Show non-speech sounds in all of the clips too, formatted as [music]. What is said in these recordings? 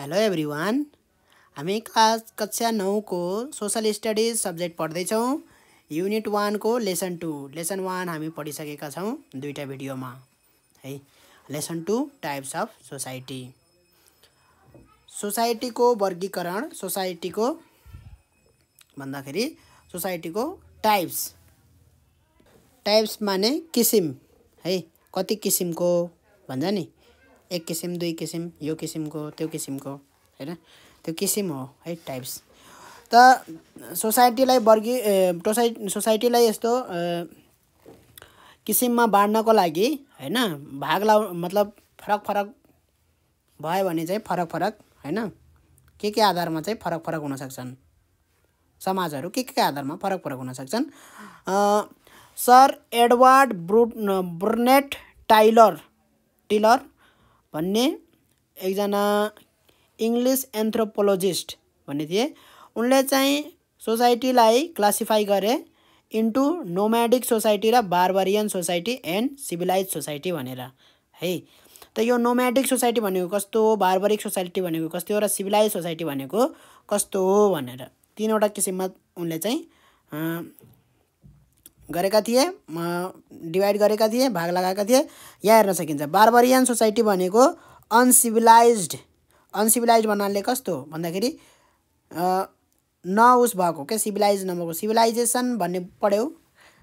hello everyone हामी class कक्षा नौको सोसल स्टडिज सब्जेक्ट पढ्दैछौँ युनिट वानको लेसन टू लेसन वान हामी पढिसकेका छौँ दुईवटा भिडियोमा है lesson two types of society सोसाइटीको वर्गीकरण सोसाइटीको भन्दाखेरि सोसाइटीको टाइप्स टाइप्स माने किसिम है कति किसिमको भन्छ नि एक किसिम दुई किसिम यो किसिमको त्यो किसिमको होइन त्यो किसिम हो है टाइप्स त सोसाइटीलाई वर्गी टोसाइ सोसाइटीलाई यस्तो किसिममा बाँड्नको लागि होइन भाग ला मतलब फरक फरक भयो भने चाहिँ फरक फरक होइन के के आधारमा चाहिँ फरक फरक हुन सक्छन् समाजहरू के के आधारमा फरक फरक हुन सक्छन् सर एडवर्ड ब्रु ब्रुनेट टाइलर टिलर भन्ने एकजना इङ्ग्लिस एन्थ्रोपोलोजिस्ट भन्ने थिए उनले चाहिँ सोसाइटीलाई क्लासिफाई गरे इन्टु नोम्याडिक सोसाइटी र barbarian society and civilized society भनेर है त यो नोम्याडिक सोसाइटी भनेको कस्तो हो बारबरिक सोसाइटी भनेको कस्तो हो र सिभिलाइज सोसाइटी भनेको कस्तो हो भनेर तिनवटा किसिममा उनले चाहिँ गरेका थिए डिभाइड गरेका थिए भाग लगाएका थिए यहाँ हेर्न सकिन्छ बार्बरियन सोसाइटी भनेको अनसिभिलाइज अनसिभिलाइज भन्नाले कस्तो भन्दाखेरि न उस भएको के सिभिलाइज नभएको सिभिलाइजेसन भन्ने पढ्यौ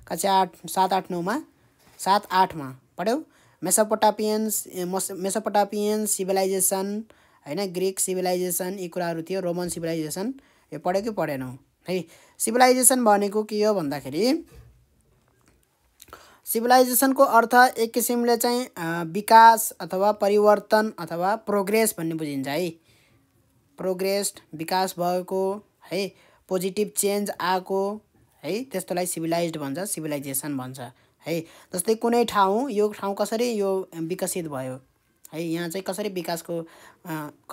कक्षा आठ सात आठ नौमा सात आठमा पढ्यौ मेसोपोटापियन्स मस मेसोपोटापियन्स सिभिलाइजेसन होइन ग्रिक सिभिलाइजेसन यी कुराहरू थियो रोमन सिभिलाइजेसन यो पढ्यो कि पढेनौ है सिभिलाइजेसन भनेको के हो भन्दाखेरि सिभिलाइजेसनको अर्थ एक किसिमले चाहिँ विकास अथवा परिवर्तन अथवा प्रोग्रेस भन्ने बुझिन्छ है प्रोग्रेस विकास भएको है पोजिटिभ चेन्ज आएको है त्यस्तोलाई सिभिलाइज भन्छ सिभिलाइजेसन भन्छ है जस्तै कुनै ठाउँ यो ठाउँ कसरी यो विकसित भयो है यहाँ चाहिँ कसरी विकासको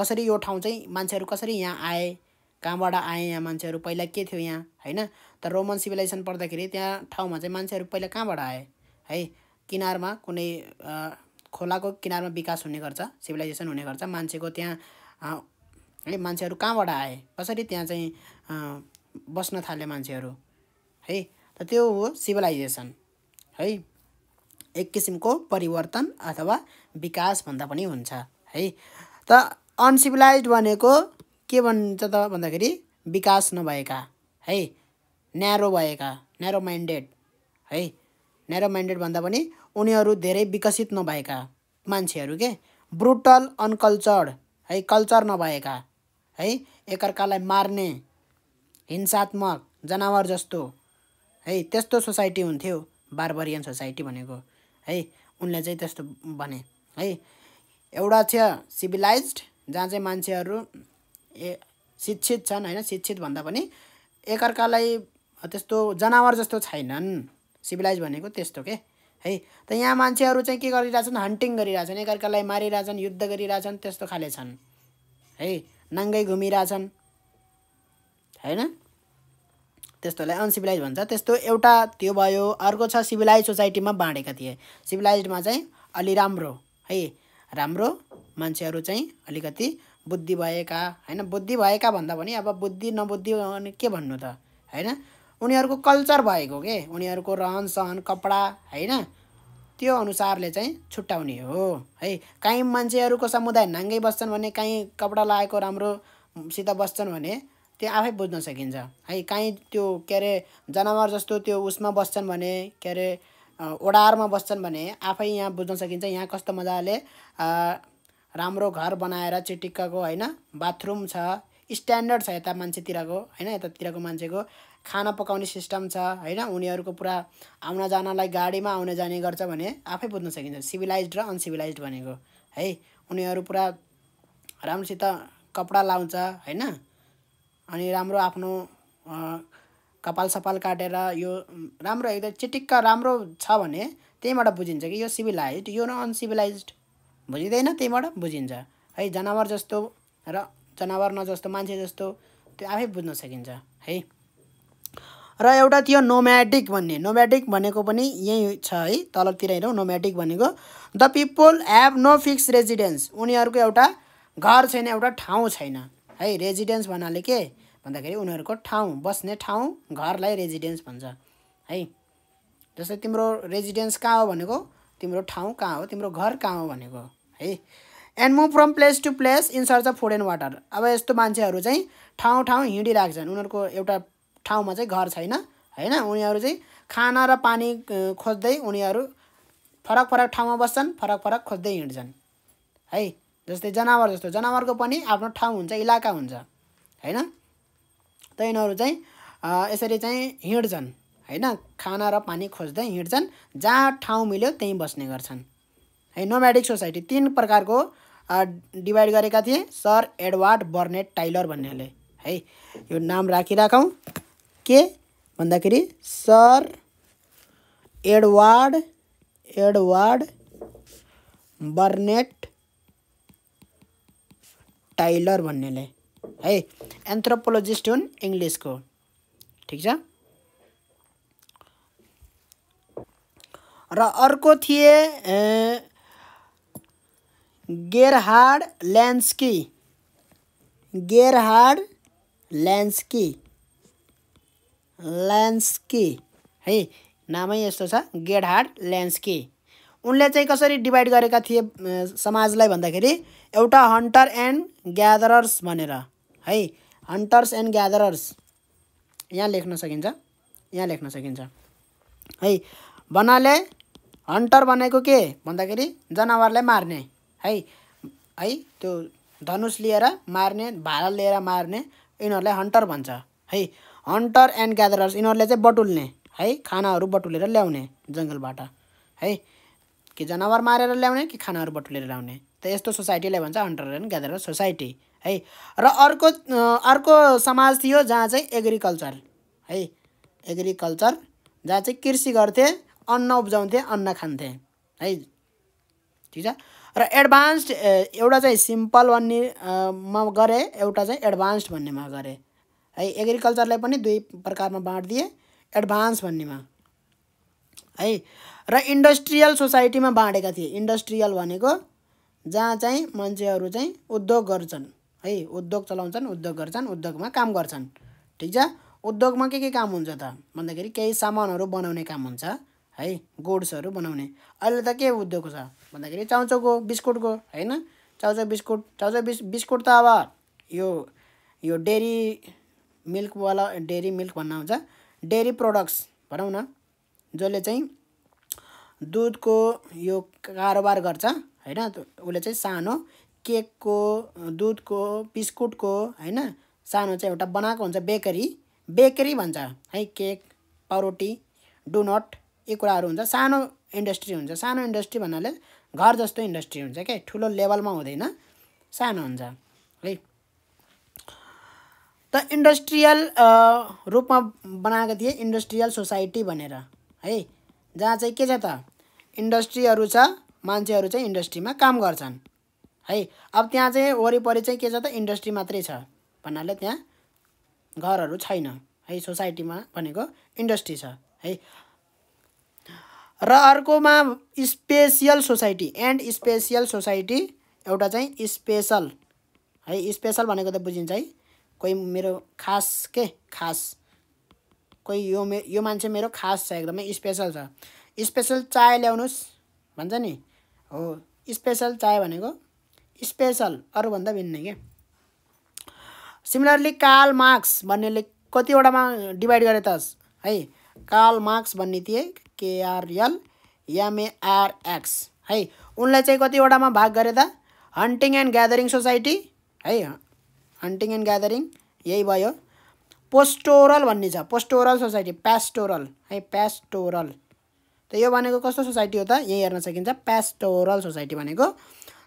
कसरी यो ठाउँ चाहिँ मान्छेहरू कसरी यहाँ आए कहाँबाट आए यहाँ मान्छेहरू पहिला के थियो यहाँ होइन तर रोमन सिभिलाइजेसन पढ्दाखेरि त्यहाँ ठाउँमा चाहिँ मान्छेहरू पहिला कहाँबाट आए है किनारमा कुनै खोलाको किनारमा विकास हुने गर्छ सिभिलाइजेसन हुने गर्छ मान्छेको त्यहाँ है मान्छेहरू कहाँबाट आए कसरी त्यहाँ चाहिँ बस्न थाले मान्छेहरू है त त्यो हो सिभिलाइजेसन है एक किसिमको परिवर्तन अथवा विकास भन्दा पनि हुन्छ है त अनसिभिलाइज भनेको के भन्छ त भन्दाखेरि विकास नभएका है न्यारो भएका न्यारो माइन्डेड है नेरो माइन्डेड भन्दा पनि उनीहरू धेरै विकसित नभएका मान्छेहरू के ब्रुटल अनकल्चर्ड है कल्चर नभएका है एकअर्कालाई मार्ने हिंसात्मक जनावर जस्तो है त्यस्तो सोसाइटी हुन्थ्यो बारबरियन सोसाइटी भनेको है उनले चाहिँ त्यस्तो भने है एउटा थियो सिभिलाइज जहाँ चाहिँ मान्छेहरू ए शिक्षित छन् होइन शिक्षित भन्दा पनि एकअर्कालाई त्यस्तो जनावर जस्तो छैनन् सिभिलाइज भनेको त्यस्तो के है त यहाँ मान्छेहरू चाहिँ के गरिरहेछन् हन्टिङ गरिरहेछन् एकअर्कालाई मारिरहेछन् युद्ध गरिरहेछन् त्यस्तो खाले छन् है नाङ्गै घुमिरहेछन् होइन त्यस्तोलाई अनसिभिलाइज भन्छ त्यस्तो एउटा त्यो भयो अर्को छ सिभिलाइज सोसाइटीमा बाँडेका थिए सिभिलाइजमा चाहिँ अलि राम्रो है राम्रो मान्छेहरू चाहिँ अलिकति बुद्धि भएका होइन बुद्धि भएका भन्दा पनि अब बुद्धि नबुद्धि के भन्नु त होइन उनीहरूको कल्चर भएको के उनीहरूको रहन सहन कपडा होइन त्यो अनुसारले चाहिँ छुट्याउने हो है काहीँ मान्छेहरूको समुदाय नाङ्गै बस्छन् भने काहीँ कपडा लगाएको राम्रोसित बस्छन् भने त्यो आफै बुझ्न सकिन्छ है काहीँ त्यो के अरे जनावर जस्तो त्यो उसमा बस्छन् भने के अरे ओडारमा बस्छन् भने आफै यहाँ बुझ्न सकिन्छ यहाँ कस्तो मजाले राम्रो घर बनाएर चिटिक्कको होइन बाथरुम छ स्ट्यान्डर्ड छ यता मान्छेतिरको होइन यतातिरको मान्छेको खाना पकाउने सिस्टम छ होइन उनीहरूको पुरा आउन जानलाई गाडीमा आउने जाने गर्छ भने आफै बुझ्न सकिन्छ सिभिलाइज र अनसिभिलाइज भनेको है उनीहरू पुरा राम्रोसित कपडा लाउँछ होइन अनि राम्रो आफ्नो कपाल सपाल काटेर यो राम्रो एकदम चिटिक्क राम्रो छ भने त्यहीँबाट बुझिन्छ कि यो सिभिलाइज यो न अनसिभिलाइज बुझिँदैन त्यहीँबाट बुझिन्छ है जनावर जस्तो र जनावर नजस्तो मान्छे जस्तो त्यो आफै बुझ्न सकिन्छ है र एउटा थियो नोम्याटिक भन्ने नोम्याटिक भनेको पनि यहीँ छ है तलतिर हेरौँ नोम्याटिक भनेको the people have no fixed residence उनीहरूको एउटा घर छैन एउटा ठाउँ छैन है रेजिडेन्स भन्नाले के भन्दाखेरि उनीहरूको ठाउँ बस्ने ठाउँ घरलाई रेजिडेन्स भन्छ है जस्तै तिम्रो रेजिडेन्स कहाँ हो भनेको तिम्रो ठाउँ कहाँ हो तिम्रो घर कहाँ हो भनेको है and move from place to place in search of food and water अब यस्तो मान्छेहरू चाहिँ ठाउँ ठाउँ हिँडिरहेको छन् उनीहरूको एउटा ठाउँमा चाहिँ घर छैन होइन उनीहरू चाहिँ खाना र पानी खोज्दै उनीहरू फरक फरक ठाउँमा बस्छन् फरक फरक खोज्दै हिँड्छन् है जस्तै जनावर जस्तो जनावरको पनि आफ्नो ठाउँ हुन्छ इलाका हुन्छ होइन त यिनीहरू चाहिँ यसरी चाहिँ हिँड्छन् होइन खाना र पानी खोज्दै हिँड्छन् जहाँ ठाउँ मिल्यो त्यहीँ बस्ने गर्छन् है नोमेडिक सोसाइटी तिन प्रकारको डिभाइड गरेका थिए सर एडवार्ड बर्नेट टाइलर भन्नेले है यो नाम राखिराखौँ के भादा करी sir Edward Edward Burnett Tylor भन्ने है एंथ्रोपोलॉजिस्ट हु इंग्लिश को ठीक र अर्को थिए गेरहाड ल्यान्स्की गेरहाड ल्यान्स्की है नामै यस्तो छ गेडहार्ड ल्यान्स्की उनले चाहिँ कसरी डिभाइड गरेका थिए समाजलाई भन्दाखेरि एउटा हन्टर एन्ड ग्यादरर्स भनेर है हन्टर्स एन्ड ग्यादरर्स यहाँ लेख्न सकिन्छ यहाँ लेख्न सकिन्छ है भन्नाले हन्टर भनेको के भन्दाखेरि जनावरलाई मार्ने है है त्यो धनुष लिएर मार्ने भाला लिएर मार्ने यिनीहरूलाई हन्टर भन्छ है हन्टर एन्ड ग्यादरर्स यिनीहरूले चाहिँ बटुल्ने है खानाहरू बटुलेर ल्याउने जङ्गलबाट है कि जनावर मारेर ल्याउने कि खानाहरू बटुलेर ल्याउने त यस्तो सोसाइटीलाई भन्छ हन्टर एन्ड ग्यादरर सोसाइटी है र अर्को अर्को समाज थियो जहाँ चाहिँ एग्रिकल्चर है एग्रिकल्चर जहाँ चाहिँ कृषि गर्थे अन्न उब्जाउँथे अन्न खान्थे है ठिक छ र एडभान्स्ड एउटा चाहिँ सिम्पल भन्ने मा गरेँ एउटा चाहिँ एडभान्स्ड भन्नेमा गरेँ है एग्रिकल्चरलाई पनि दुई प्रकारमा बाँडिदिए एडभान्स भन्नेमा है र इन्डस्ट्रियल सोसाइटीमा बाँडेका थिए इन्डस्ट्रियल भनेको जहाँ चाहिँ मान्छेहरू चाहिँ उद्योग गर्छन् है उद्योग चलाउँछन् उद्योग गर्छन् उद्योगमा काम गर्छन् ठिक छ उद्योगमा के के काम हुन्छ त भन्दाखेरि केही सामानहरू बनाउने काम हुन्छ है गुड्सहरू बनाउने अहिले त के उद्योग छ भन्दाखेरि चाउचाउको बिस्कुटको होइन चाउचाउ बिस्कुट चाउचाउ बिस् बिस्कुट त अब यो यो डेरी मिल्कवाला डेरी मिल्क भन्न आउँछ डेरी प्रोडक्ट्स भनौँ न जसले चाहिँ दुधको यो कारोबार गर्छ होइन उसले चाहिँ सानो केकको दुधको बिस्कुटको होइन सानो चाहिँ एउटा बनाएको हुन्छ बेकरी बेकरी भन्छ है केक पारोटी डुनट यी कुराहरू हुन्छ सानो इन्डस्ट्री हुन्छ सानो इन्डस्ट्री भन्नाले घर जस्तो इन्डस्ट्री हुन्छ क्या ठुलो लेभलमा हुँदैन सानो हुन्छ है त इन्डस्ट्रियल रूपमा बनाएको थिएँ इन्डस्ट्रियल सोसाइटी भनेर है जहाँ चाहिँ के छ त इन्डस्ट्रीहरू छ मान्छेहरू चाहिँ इन्डस्ट्रीमा काम गर्छन् है अब त्यहाँ चाहिँ वरिपरि चाहिँ के छ त इन्डस्ट्री मात्रै छ भन्नाले त्यहाँ घरहरू छैन है सोसाइटीमा भनेको इन्डस्ट्री छ है र अर्कोमा special society and special society एउटा चाहिँ स्पेसल है स्पेसल भनेको त बुझिन्छ है कोही मेरो खास के खास कोही यो मे यो मान्छे मेरो खास छ एकदमै स्पेसल छ स्पेसल चाय ल्याउनुहोस् भन्छ नि हो स्पेसल चाय भनेको स्पेसल अरूभन्दा भिन्नै के सिमिलरली काल मार्क्स भन्नेले कतिवटामा डिभाइड गरे त है काल मार्क्स भन्ने थिए केआरएल एमएआरएक्स है उनलाई चाहिँ कतिवटामा भाग गरे त हन्टिङ एन्ड ग्यादरिङ सोसाइटी है हन्टिङ एन्ड ग्यादरिङ यही भयो पोस्टोरल भन्ने छ पोस्टोरल सोसाइटी प्यास्टोरल है प्यास्टोरल त यो भनेको कस्तो सोसाइटी हो त यही हेर्न सकिन्छ प्यास्टोरल सोसाइटी भनेको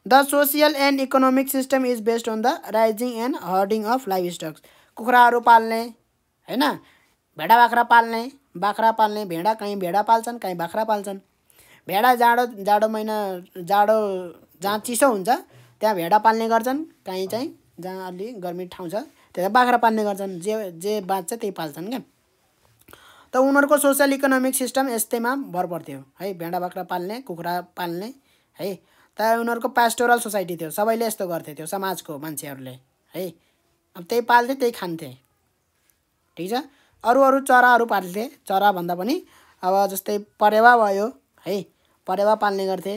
the social and economic system is based on the raising and herding of livestocks कुखुराहरू पाल्ने होइन भेडा बाख्रा पाल्ने बाख्रा पाल्ने भेडा कहीँ भेडा पाल्छन् कहीँ बाख्रा पाल्छन् भेडा जाडो जाडो महिना जाडो जहाँ चिसो हुन्छ त्यहाँ भेडा पाल्ने गर्छन् कहीँ चाहिँ जहाँ अलि गर्मी ठाउँ छ त्यहाँ बाख्रा पाल्ने गर्छन् जे जे बाँच्छ त्यही पाल्छन् क्या त उनीहरूको सोसियल इकोनोमिक सिस्टम यस्तैमा भर पर्थ्यो है भेडा बाख्रा पाल्ने कुखुरा पाल्ने है त उनीहरूको पास्टोरल सोसाइटी थियो सबैले यस्तो गर्थे त्यो समाजको मान्छेहरूले है अब त्यही पाल्थे त्यही खान्थे ठिक छ अरू अरू चराहरू पाल्थे चराभन्दा पनि अब जस्तै परेवा भयो है परेवा पाल्ने गर्थे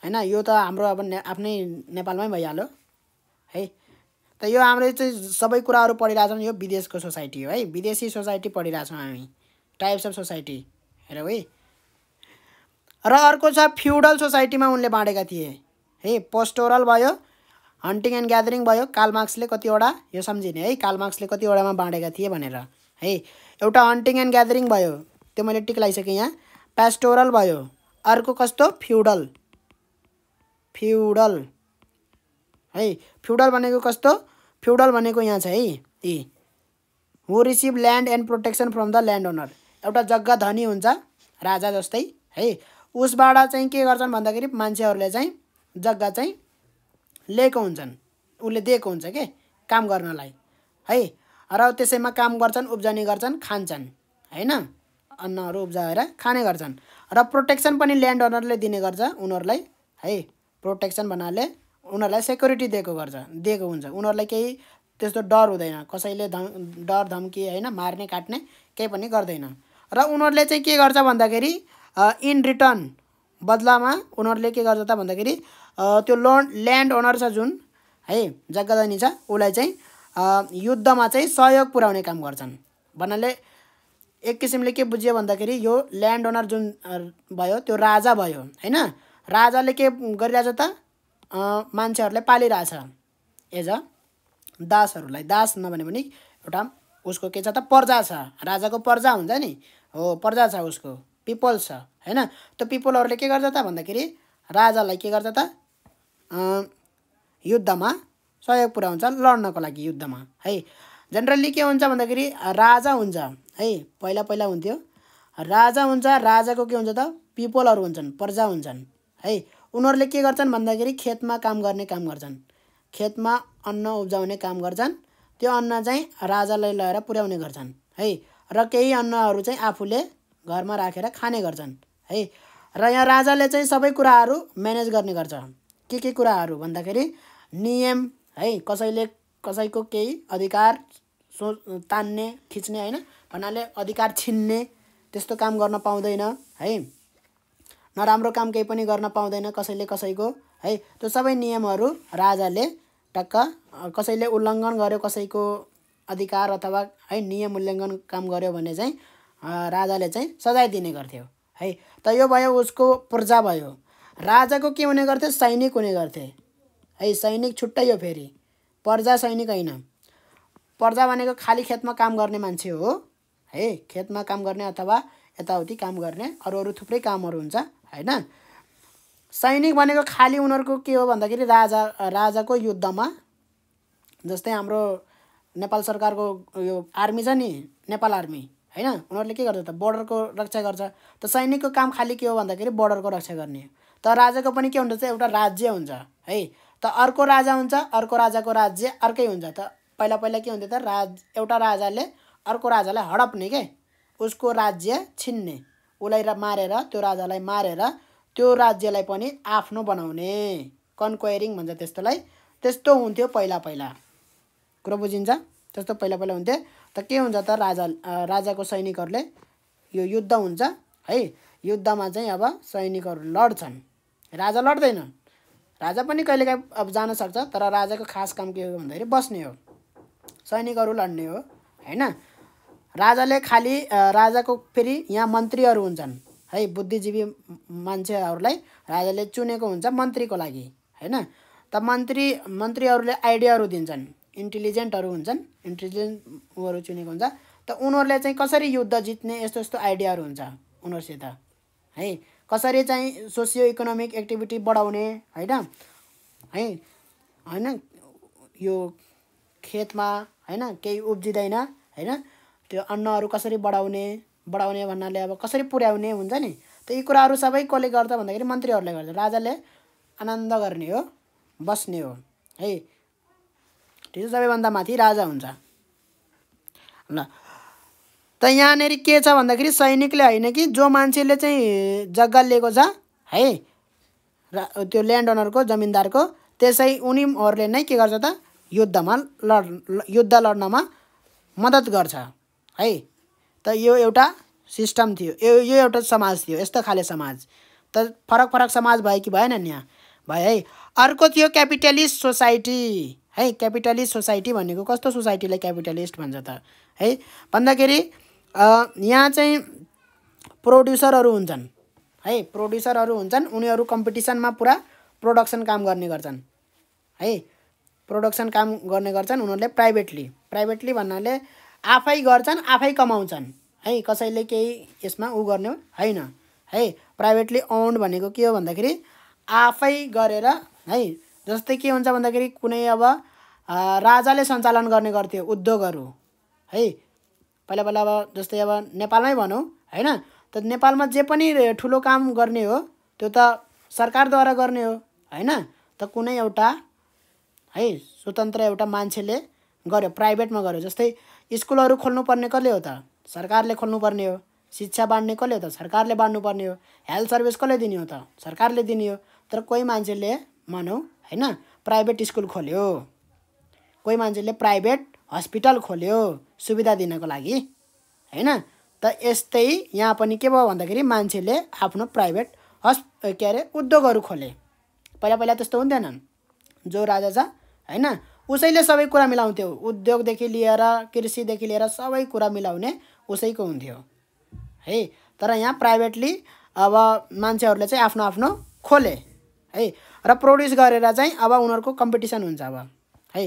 होइन यो त हाम्रो अब ने आफ्नै नेपालमै भइहाल्यो है त यो हाम्रो चाहिँ सबै कुराहरू पढिरहेछौँ यो विदेशको सोसाइटी हो है विदेशी सोसाइटी पढिरहेछौँ हामी टाइप्स अफ सोसाइटी हेर है र अर्को छ फ्युडल सोसाइटीमा उनले बाँडेका थिए है पोस्टोरल भयो हन्टिङ एन्ड ग्यादरिङ भयो कालमार्क्सले कतिवटा यो सम्झिने है कालमार्क्सले कतिवटामा बाँडेका थिए भनेर है एउटा हन्टिङ एन्ड ग्यादरिङ भयो त्यो मैले टिक लगाइसकेँ यहाँ पेस्टोरल भयो अर्को कस्तो फ्युडल फ्युडल है फ्युडल भनेको कस्तो फ्युडल भनेको यहाँ छ है a who receive land and protection from the land owner एउटा जग्गा धनी हुन्छ राजा जस्तै है उसबाट चाहिँ के गर्छन् भन्दाखेरि मान्छेहरूले चाहिँ जग्गा चाहिँ लिएको हुन्छन् उसले दिएको हुन्छ के काम गर्नलाई है र त्यसैमा काम गर्छन् उब्जनी गर्छन् खान्छन् होइन अन्नहरू उब्जाएर खाने गर्छन् र प्रोटेक्सन पनि ल्यान्ड ओनरले दिने गर्छ उनीहरूलाई है प्रोटेक्सन भन्नाले उनीहरूलाई सेक्युरिटी दिएको गर्छ दिएको हुन्छ उनीहरूलाई केही त्यस्तो डर हुँदैन कसैले धम डर धम्की होइन मार्ने काट्ने केही पनि गर्दैन र उनीहरूले चाहिँ के गर्छ भन्दाखेरि इन रिटर्न बदलामा उनीहरूले के गर्छ त भन्दाखेरि त्यो लोन ल्यान्ड ओनर छ जुन है जग्गाधनी छ उसलाई चाहिँ युद्धमा चाहिँ सहयोग पुर्याउने काम गर्छन् भन्नाले एक किसिमले के बुझ्यो भन्दाखेरि यो ल्यान्ड ओनर जुन भयो त्यो राजा भयो होइन राजाले के गरिरहेछ त मान्छेहरूले पालिरहेछ एज अ दासहरूलाई दास नभने पनि एउटा उसको के छ त पर्जा छ राजाको पर्जा हुन्छ नि हो पर्जा छ उसको पिपल छ होइन त्यो पिपलहरूले के गर्छ त भन्दाखेरि राजालाई के गर्छ त युद्धमा सहयोग पुऱ्याउँछ लड्नको लागि युद्धमा है जेनरली के हुन्छ भन्दाखेरि राजा हुन्छ है पहिला पहिला हुन्थ्यो राजा हुन्छ राजाको के हुन्छ त पिपलहरू हुन्छन् पर्जा हुन्छन् है उनीहरूले के गर्छन् भन्दाखेरि खेतमा काम गर्ने काम गर्छन् खेतमा अन्न उब्जाउने काम गर्छन् त्यो अन्न चाहिँ राजालाई लगेर पुर्याउने गर्छन् है र केही अन्नहरू चाहिँ आफूले घरमा राखेर खाने गर्छन् है र यहाँ राजाले चाहिँ सबै कुराहरू म्यानेज गर्ने गर्छ के के कुराहरू भन्दाखेरि नियम है कसैले कसैको केही अधिकार सो तान्ने खिच्ने होइन भन्नाले अधिकार छिन्ने त्यस्तो काम गर्न पाउँदैन है नराम्रो काम केही पनि गर्न पाउँदैन कसैले कसैको है त्यो सबै नियमहरू राजाले टक्क कसैले उल्लङ्घन गर्यो कसैको अधिकार अथवा है नियम उल्लङ्घन काम गर्यो भने चाहिँ राजाले चाहिँ सजाय दिने गर्थ्यो है त यो भयो उसको पूर्जा भयो राजाको के हुने गर्थ्यो सैनिक हुने गर्थे है सैनिक छुट्टै हो फेरि पर्जा सैनिक होइन पर्जा भनेको खाली खेतमा काम गर्ने मान्छे हो है खेतमा काम गर्ने अथवा यताउति काम गर्ने अरू अरू थुप्रै कामहरू हुन्छ होइन सैनिक भनेको खालि उनीहरूको के हो भन्दाखेरि राजा राजाको युद्धमा जस्तै हाम्रो नेपाल सरकारको यो आर्मी छ नि नेपाल आर्मी होइन उनीहरूले के गर्छ त बोर्डरको रक्षा गर्छ त सैनिकको काम खालि के हो भन्दाखेरि बोर्डरको रक्षा गर्ने त राजाको पनि के हुन्छ एउटा राज्य हुन्छ है त अर्को राजा हुन्छ अर्को राजाको राज्य अर्कै हुन्छ त पहिला पहिला के हुन्थ्यो त राज एउटा राजाले अर्को राजालाई हडप्ने के उसको राज्य छिन्ने उसलाई र मारेर त्यो राजालाई मारेर त्यो राज्यलाई पनि आफ्नो बनाउने कन्क्वायरिङ भन्छ त्यस्तोलाई त्यस्तो हुन्थ्यो पहिला पहिला कुरो बुझिन्छ त्यस्तो पहिला पहिला हुन्थ्यो त के हुन्छ त राजा राजाको सैनिकहरूले यो युद्ध हुन्छ है युद्धमा चाहिँ अब सैनिकहरू लड्छन् राजा लड्दैन राजा पनि कहिलेकाहीँ अब जान सक्छ तर राजाको खास काम के हो भन्दाखेरि बस्ने हो सैनिकहरू लड्ने हो होइन राजाले खालि राजाको फेरि यहाँ मन्त्रीहरू हुन्छन् है बुद्धिजीवी मान्छेहरूलाई राजाले चुनेको हुन्छ मन्त्रीको लागि होइन त मन्त्री मन्त्रीहरूले आइडियाहरू दिन्छन् इन्टेलिजेन्टहरू हुन्छन् इन्टेलिजेन्ट उहरू चुनेको हुन्छ त उनीहरूले चाहिँ कसरी युद्ध जित्ने यस्तो यस्तो आइडियाहरू हुन्छ उनीहरूसित है कसरी चाहिँ सोसियो इकोनोमिक एक्टिभिटी बढाउने होइन है होइन यो खेतमा होइन केही उब्जिँदैन होइन त्यो अन्नहरू कसरी बढाउने बढाउने भन्नाले अब कसरी पुर्याउने हुन्छ नि त यी कुराहरू सबै कसले गर्छ भन्दाखेरि मन्त्रीहरूले गर्छ राजाले आनन्द गर्ने हो बस्ने हो है ठिक छ सबैभन्दा माथि राजा हुन्छ ल त यहाँनिर के छ भन्दाखेरि सैनिकले होइन कि जो मान्छेले चाहिँ जग्गा लिएको छ है र त्यो ल्यान्ड ओनरको जमिनदारको त्यसै उनीहरूले नै के गर्छ त युद्धमा लड युद्ध लड्नमा मद्दत गर्छ है त यो एउटा सिस्टम थियो यो यो एउटा समाज थियो यस्तो खाले समाज त फरक फरक समाज भयो कि भएन नि यहाँ भयो है अर्को थियो क्यापिटलिस्ट सोसाइटी है क्यापिटलिस्ट सोसाइटी भनेको कस्तो सोसाइटीलाई क्यापिटलिस्ट भन्छ त है भन्दाखेरि यहाँ चाहिँ प्रड्युसरहरू हुन्छन् है प्रड्युसरहरू हुन्छन् उनीहरू कम्पिटिसनमा पुरा प्रोडक्सन काम गर्ने गर्छन् है प्रोडक्सन काम गर्ने गर्छन् उनीहरूले प्राइभेटली प्राइभेटली भन्नाले आफै गर्छन् आफै कमाउँछन् है कसैले केही यसमा उ गर्ने होइन है प्राइभेटली ओन्ड भनेको के हो भन्दाखेरि आफै गरेर है जस्तै के हुन्छ भन्दाखेरि कुनै अब राजाले सञ्चालन गर्ने गर्थ्यो उद्योगहरू है पहिला पहिला अब जस्तै अब नेपालमै भनौँ होइन त नेपालमा जे पनि ठुलो काम गर्ने हो त्यो त सरकारद्वारा गर्ने हो होइन त कुनै एउटा है स्वतन्त्र एउटा मान्छेले गर्यो प्राइभेटमा गर्यो जस्तै स्कुलहरू खोल्नुपर्ने कसले हो त सरकारले खोल्नुपर्ने हो शिक्षा बाँड्ने कसले हो त सरकारले बाँड्नुपर्ने हो हेल्थ सर्भिस कसले दिने हो त सरकारले दिने हो तर कोही मान्छेले भनौँ होइन प्राइभेट स्कुल खोल्यो कोही मान्छेले प्राइभेट हस्पिटल खोल्यो सुविधा दिनको लागि होइन त यस्तै यहाँ पनि के भयो भन्दाखेरि मान्छेले आफ्नो प्राइभेट हस् के अरे उद्योगहरू खोले पहिला पहिला त्यस्तो हुन्थेनन् जो राजा छ होइन उसैले सबै कुरा मिलाउँथ्यो उद्योगदेखि लिएर कृषिदेखि लिएर सबै कुरा मिलाउने उसैको हुन्थ्यो है तर यहाँ प्राइभेटली अब मान्छेहरूले चाहिँ आफ्नो आफ्नो खोले है र प्रड्युस गरेर चाहिँ अब उनीहरूको कम्पिटिसन हुन्छ अब है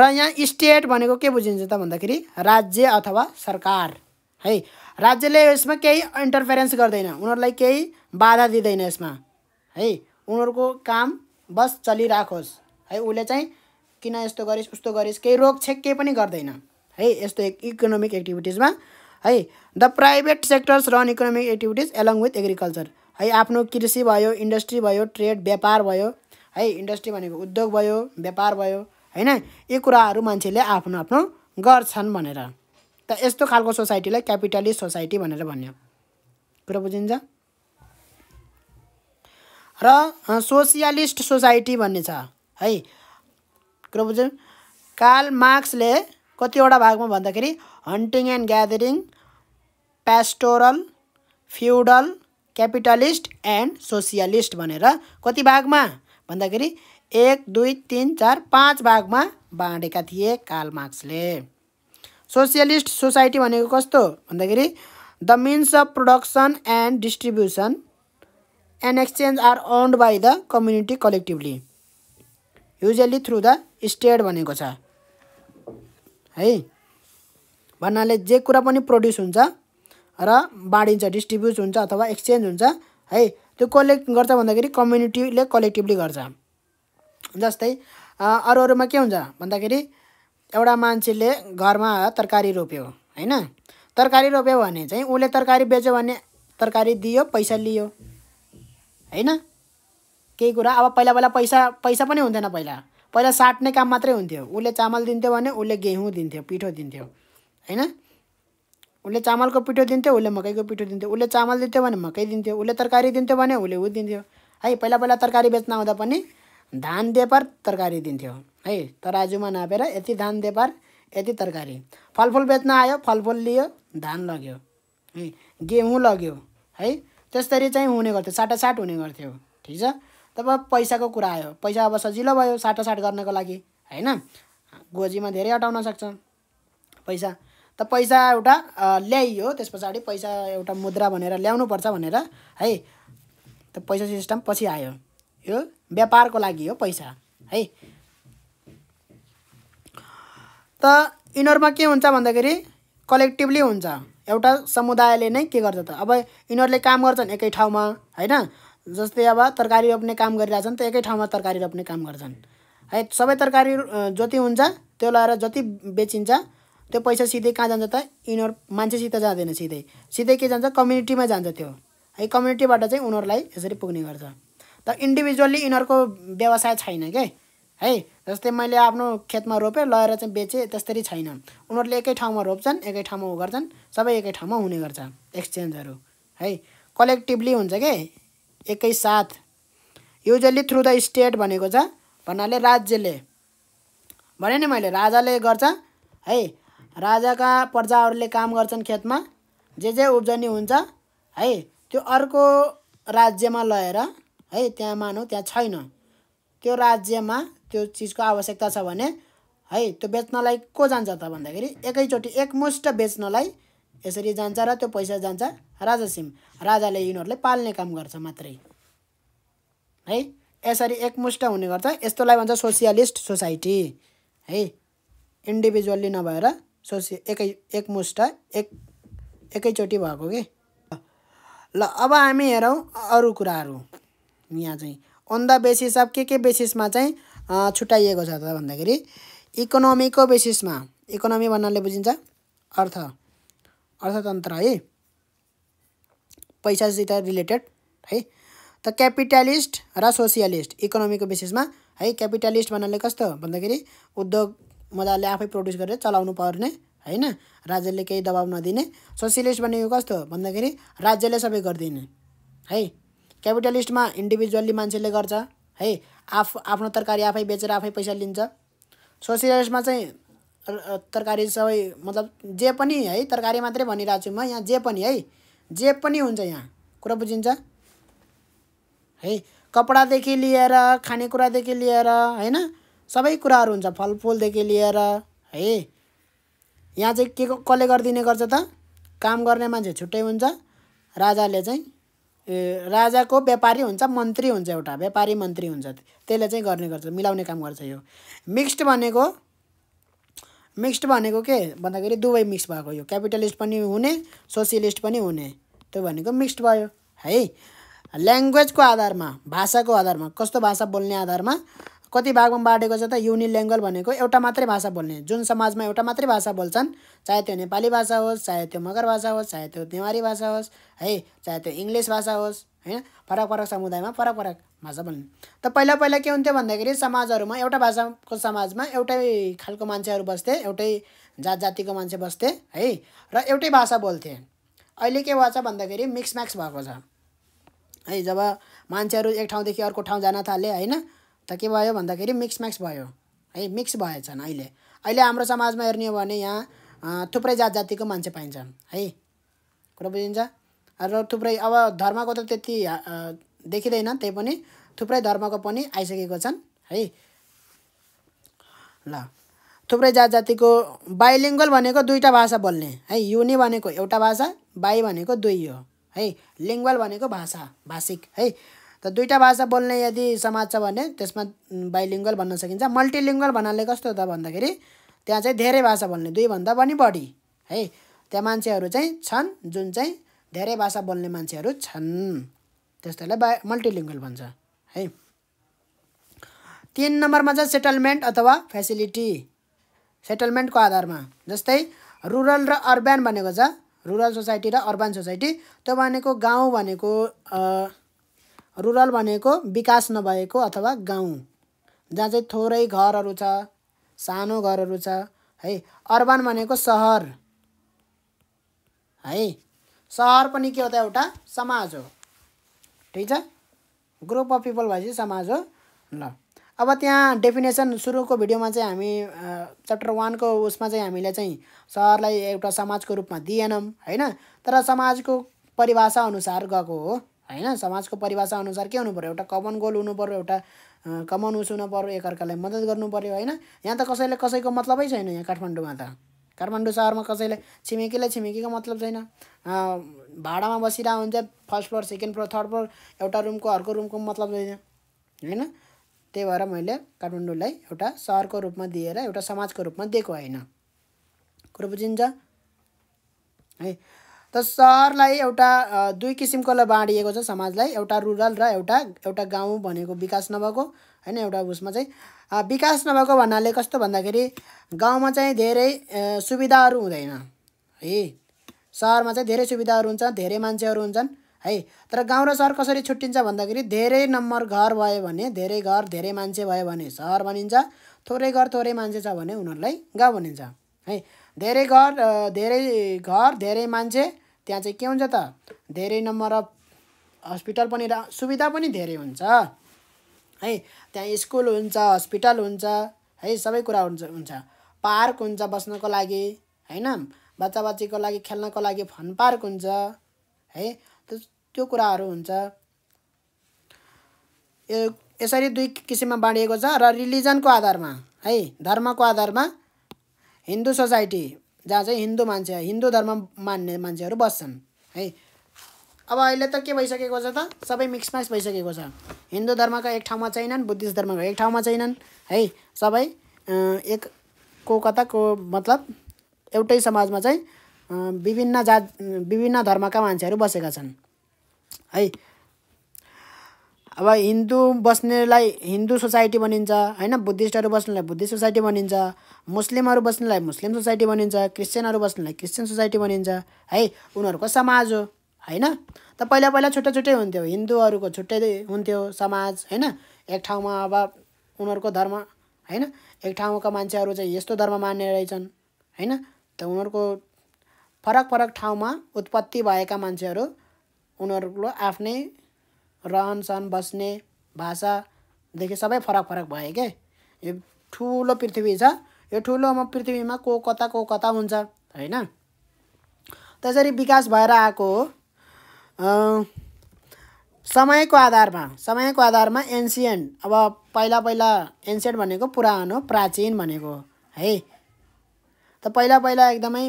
र यहाँ स्टेट भनेको के बुझिन्छ त भन्दाखेरि राज्य अथवा सरकार है राज्यले यसमा केही इन्टरफेरेन्स गर्दैन उनीहरूलाई केही बाधा दिँदैन यसमा है उनीहरूको काम बस चलिराखोस् है उसले चाहिँ किन यस्तो गरिस् उस्तो गरिस् केही रोकछेक केही पनि गर्दैन है यस्तो इकोनोमिक एक्टिभिटिजमा है the private sectors run economic activities along with agriculture है आफ्नो कृषि भयो इन्डस्ट्री भयो ट्रेड व्यापार भयो है इन्डस्ट्री भनेको उद्योग भयो व्यापार भयो होइन यी कुराहरू मान्छेले आफ्नो आफ्नो गर्छन् भनेर त यस्तो खालको सोसाइटीलाई क्यापिटलिस्ट सोसाइटी भनेर भन्यो कुरो बुझिन्छ र सोसियलिस्ट सोसाइटी भन्ने छ है कुरो बुझ्यौँ काल मार्क्सले कतिवटा भागमा भन्दाखेरि hunting and gathering pastoral feudal capitalist and socialist भनेर कति भागमा भन्दाखेरि एक दुई तिन चार पाँच भागमा बाँडेका थिए काल मार्क्सले सोसियलिस्ट सोसाइटी भनेको कस्तो भन्दाखेरि the means of production and distribution and exchange are owned by the community collectively usually through the state भनेको छ है भन्नाले जे कुरा पनि प्रड्युस हुन्छ र बाँडिन्छ डिस्ट्रिब्युट हुन्छ अथवा एक्सचेन्ज हुन्छ है त्यो कसले गर्छ भन्दाखेरि कम्युनिटीले कलेक्टिभली गर्छ जस्तै अरू अरूमा के हुन्छ भन्दाखेरि एउटा मान्छेले घरमा तरकारी रोप्यो होइन तरकारी रोप्यो भने चाहिँ उसले तरकारी बेच्यो भने तरकारी दियो पैसा लियो होइन केही कुरा अब पहिला पहिला पैसा पैसा पनि हुँदैन पहिला पहिला साट्ने काम मात्रै हुन्थ्यो उसले चामल दिन्थ्यो भने उसले गेहुँ दिन्थ्यो पिठो दिन्थ्यो होइन उसले चामलको पिठो दिन्थ्यो उसले मकैको पिठो दिन्थ्यो उसले चामल दिन्थ्यो भने मकै दिन्थ्यो उसले तरकारी दिन्थ्यो भने उसले ऊ दिन्थ्यो है पहिला पहिला तरकारी बेच्न आउँदा पनि धान देपार तरकारी दिन्थ्यो है तराजुमा नापेर यति धान देपार यति तरकारी फलफुल बेच्न आयो फलफुल लियो धान लग्यो है गेहुँ लग्यो है त्यसरी चाहिँ हुने गर्थ्यो साटासाट हुने गर्थ्यो ठिक छ तब पैसाको कुरा आयो पैसा अब सजिलो भयो साटोसाट गर्नको लागि होइन गोजीमा धेरै अटाउन सक्छ पैसा त पैसा एउटा ल्याइयो त्यस पछाडि पैसा एउटा मुद्रा भनेर ल्याउनु पर्छ भनेर है त पैसा सिस्टम पछि आयो यो व्यापारको लागि हो पैसा है त यिनीहरूमा के हुन्छ भन्दाखेरि कलेक्टिभली हुन्छ एउटा समुदायले नै के गर्छ त अब यिनीहरूले काम गर्छन् एकै ठाउँमा होइन जस्तै अब तरकारी रोप्ने काम गरिरहेछन् त एकै ठाउँमा तरकारी रोप्ने काम गर्छन् है सबै तरकारी जति हुन्छ त्यो लगाएर जति बेचिन्छ त्यो पैसा सिधै कहाँ जान्छ त यिनीहरू मान्छेसित जाँदैन सिधै सिधै के जान्छ कम्युनिटीमा जान्छ त्यो है कम्युनिटीबाट चाहिँ उनीहरूलाई यसरी पुग्ने गर्छ त इन्डिभिजुअल्ली यिनीहरूको व्यवसाय छैन के है जस्तै मैले आफ्नो खेतमा रोपेँ लगेर चाहिँ बेचेँ त्यसरी छैन उनीहरूले एकै ठाउँमा रोप्छन् एकै ठाउँमा उ गर्छन् सबै एकै ठाउँमा हुने गर्छ एक्सचेन्जहरू है कलेक्टिभली हुन्छ के एकैसाथ युजली थ्रु द स्टेट भनेको छ भन्नाले राज्यले भने नि मैले राजाले गर्छ है राजाका प्रजाहरूले काम गर्छन् खेतमा जे जे उब्जनी हुन्छ है त्यो अर्को राज्यमा लगेर है त्यहाँ मानौँ त्यहाँ छैन त्यो राज्यमा त्यो चिजको आवश्यकता छ भने है त्यो बेच्नलाई को जान्छ त भन्दाखेरि एकैचोटि एकमुष्ट बेच्नलाई यसरी जान्छ र त्यो पैसा जान्छ राजासिम राजाले यिनीहरूलाई पाल्ने काम गर्छ मात्रै है यसरी एकमुष्ट हुने गर्छ यस्तोलाई भन्छ सोसियलिस्ट सोसाइटी है इन्डिभिजुअल्ली नभएर सोसि एकै एकमुष्ट एक एकैचोटि भएको कि ल अब हामी हेरौँ अरू कुराहरू यहाँ चाहिँ अन द बेसिस अफ के के बेसिसमा चाहिँ छुट्याइएको छ त भन्दाखेरि इकोनोमीको बेसिसमा इकोनोमी भन्नाले बुझिन्छ अर्थ अर्थतन्त्र है पैसासित रिलेटेड है त क्यापिटलिस्ट र सोसियलिस्ट इकोनोमीको बेसिसमा है क्यापिटलिस्ट भन्नाले कस्तो भन्दाखेरि उद्योग मजाले आफै प्रड्युस गरेर चलाउनु पर्ने होइन राज्यले केही दबाब नदिने सोसियलिस्ट भनेको कस्तो भन्दाखेरि राज्यले सबै गरिदिने है क्यापिटलिस्टमा इन्डिभिजुअल्ली मान्छेले गर्छ है आफ आफ्नो तरकारी आफै बेचेर आफै पैसा लिन्छ सोसियलिस्टमा चाहिँ तरकारी सबै मतलब जे पनि है तरकारी मात्रै भनिरहेको छु म यहाँ जे पनि है जे पनि हुन्छ यहाँ कुरा बुझिन्छ है कपडादेखि लिएर खानेकुरादेखि लिएर होइन सबै कुराहरू हुन्छ फलफुलदेखि लिएर है यहाँ चाहिँ के कसले गरिदिने गर्छ त काम गर्ने मान्छे छुट्टै हुन्छ राजाले चाहिँ राजाको व्यापारी हुन्छ मन्त्री हुन्छ एउटा व्यापारी मन्त्री हुन्छ त्यसले चाहिँ गर्ने गर्छ मिलाउने काम गर्छ यो मिक्स्ड भनेको मिक्स्ड भनेको के भन्दाखेरि दुवै मिक्स भएको यो क्यापिटलिस्ट पनि हुने सोसियलिस्ट पनि हुने त्यो भनेको मिक्स्ड भयो है ल्याङ्ग्वेजको आधारमा भाषाको आधारमा कस्तो भाषा बोल्ने आधारमा कति भागमा बाँडेको छ त युनिल्याङ्गल भनेको एउटा मात्रै भाषा बोल्ने जुन समाजमा एउटा मात्रै भाषा बोल्छन् चाहे त्यो नेपाली भाषा होस् चाहे त्यो मगर भाषा होस् चाहे त्यो नेवारी भाषा होस् है चाहे त्यो इङ्ग्लिस भाषा होस् होइन फरक फरक समुदायमा फरक फरक भाषा बोल्ने त पहिला पहिला के हुन्थ्यो भन्दाखेरि समाजहरूमा एउटा भाषाको समाजमा एउटै खालको मान्छेहरू बस्थे एउटै जात जातिको मान्छे बस्थे है र एउटै भाषा बोल्थे अहिले के भएको छ भन्दाखेरि मिक्स म्याक्स भएको छ है जब मान्छेहरू एक ठाउँदेखि अर्को ठाउँ जान थाले होइन त के भयो भन्दाखेरि मिक्स म्याक्स भयो है मिक्स भएछन् अहिले अहिले हाम्रो समाजमा हेर्ने हो भने यहाँ थुप्रै जात जातिको मान्छे पाइन्छ है कुरो बुझिन्छ र थुप्रै अब धर्मको त त्यति देखिँदैन त्यही पनि थुप्रै धर्मको पनि आइसकेको छन् है ल थुप्रै जात जातिको बाइलिङ्गल भनेको दुईवटा भाषा बोल्ने है युनि भनेको एउटा भाषा बाई भनेको दुई हो है लिङ्गल भनेको भाषा भाषिक है त दुईवटा भाषा बोल्ने यदि समाज छ भने त्यसमा बाइलिङ्गल भन्न सकिन्छ मल्टिलिङ्गल भन्नाले कस्तो त भन्दाखेरि त्यहाँ चाहिँ धेरै भाषा बोल्ने दुईभन्दा पनि बढी है त्यहाँ मान्छेहरू चाहिँ छन् जुन चाहिँ धेरै भाषा बोल्ने मान्छेहरू छन् त्यस्तोलाई बा मल्टिलिङ्गल भन्छ है तिन नम्बरमा चाहिँ सेटलमेन्ट अथवा फेसिलिटी सेटलमेन्टको आधारमा जस्तै रुरल र अर्बन भनेको छ रुरल सोसाइटी र अर्बन सोसाइटी त्यो भनेको गाउँ भनेको रुरल भनेको विकास नभएको अथवा गाउँ जहाँ चाहिँ थोरै घरहरू छ सानो घरहरू छ है अर्बन भनेको सहर है सहर पनि के हो त एउटा समाज हो ठिक छ ग्रुप अफ पिपल भएपछि समाज हो ल अब त्यहाँ डेफिनेसन सुरुको भिडियोमा चाहिँ हामी च्याप्टर वानको उसमा चाहिँ हामीले चाहिँ सहरलाई एउटा समाजको रूपमा दिएनौँ होइन तर समाजको परिभाषा अनुसार गएको हो होइन समाजको परिभाषा अनुसार के हुनु पऱ्यो एउटा कमन गोल हुनु पऱ्यो एउटा कमन उस हुनु पऱ्यो एकअर्कालाई मद्दत गर्नु पऱ्यो होइन यहाँ त कसैले कसैको मतलबै छैन यहाँ काठमाडौँमा त काठमाडौँ सहरमा कसैले छिमेकीलाई छिमेकीको मतलब छैन भाडामा बसिरहेको हुन्छ first floor second floor third floor एउटा रुमको अर्को रुमको मतलब छैन होइन त्यही भएर मैले काठमाडौँलाई एउटा सहरको रूपमा दिएर एउटा समाजको रूपमा दिएको होइन कुरो बुझिन्छ है त सहरलाई एउटा दुई किसिमकोलाई बाँडिएको छ समाजलाई एउटा रुरल र एउटा एउटा गाउँ भनेको विकास नभएको होइन एउटा उसमा चाहिँ विकास नभएको भन्नाले कस्तो भन्दाखेरि गाउँमा चाहिँ धेरै सुविधाहरू हुँदैन है सहरमा चाहिँ धेरै सुविधाहरू हुन्छ धेरै मान्छेहरू हुन्छन् है तर गाउँ र सहर कसरी छुट्टिन्छ भन्दाखेरि धेरै नम्बर घर भयो भने धेरै घर धेरै मान्छे भयो भने सहर भनिन्छ थोरै घर थोरै मान्छे छ भने उनीहरूलाई गाउँ भनिन्छ है धेरै घर धेरै घर धेरै मान्छे त्यहाँ चाहिँ के हुन्छ त धेरै नम्बर अफ हस्पिटल पनि सुविधा पनि धेरै हुन्छ है त्यहाँ स्कुल हुन्छ हस्पिटल हुन्छ है सबै कुरा हुन्छ हुन्छ पार्क हुन्छ बस्नको लागि होइन बच्चा बच्चीको लागि खेल्नको लागि फन पार्क हुन्छ है त्यो कुराहरू हुन्छ यो यसरी दुई किसिममा बाँडिएको छ र रिलिजनको आधारमा है धर्मको आधारमा हिन्दू सोसाइटी जहाँ चाहिँ हिन्दू मान्छे हिन्दू धर्म मान्ने मान्छेहरू बस्छन् है अब अहिले त के भइसकेको छ त सबै मिक्स म्याक्स भइसकेको छ हिन्दू धर्मका एक ठाउँमा छैनन् बुद्धिस्ट धर्मका एक ठाउँमा छैनन् है सबै एक को कताको मतलब एउटै समाजमा चाहिँ विभिन्न जात विभिन्न धर्मका मान्छेहरू बसेका छन् है अब हिन्दू बस्नेलाई हिन्दू सोसाइटी भनिन्छ होइन बुद्धिस्टहरू बस्नेलाई बुद्धिस्ट सोसाइटी भनिन्छ मुस्लिमहरू बस्नेलाई मुस्लिम सोसाइटी भनिन्छ क्रिस्चियनहरू बस्नेलाई क्रिस्चियन सोसाइटी भनिन्छ है उनीहरूको समाज हो होइन त पहिला पहिला छुट्टै छुट्टै हुन्थ्यो हिन्दूहरूको छुट्टै हुन्थ्यो समाज होइन एक ठाउँमा अब उनीहरूको धर्म होइन एक ठाउँका मान्छेहरू चाहिँ यस्तो धर्म मान्ने रहेछन् होइन त उनीहरूको फरक फरक ठाउँमा उत्पत्ति भएका मान्छेहरू उनीहरूको आफ्नै रहन सहन बस्ने भाषादेखि सबै फरक फरक भयो के यो ठुलो पृथ्वी छ यो ठुलो पृथ्वीमा को कता को कता हुन्छ होइन त्यसरी विकास भएर आएको हो समयको आधारमा समयको आधारमा एन्सियन्ट अब पहिला पहिला एन्सियन्ट भनेको पुरानो प्राचीन भनेको है त पहिला पहिला एकदमै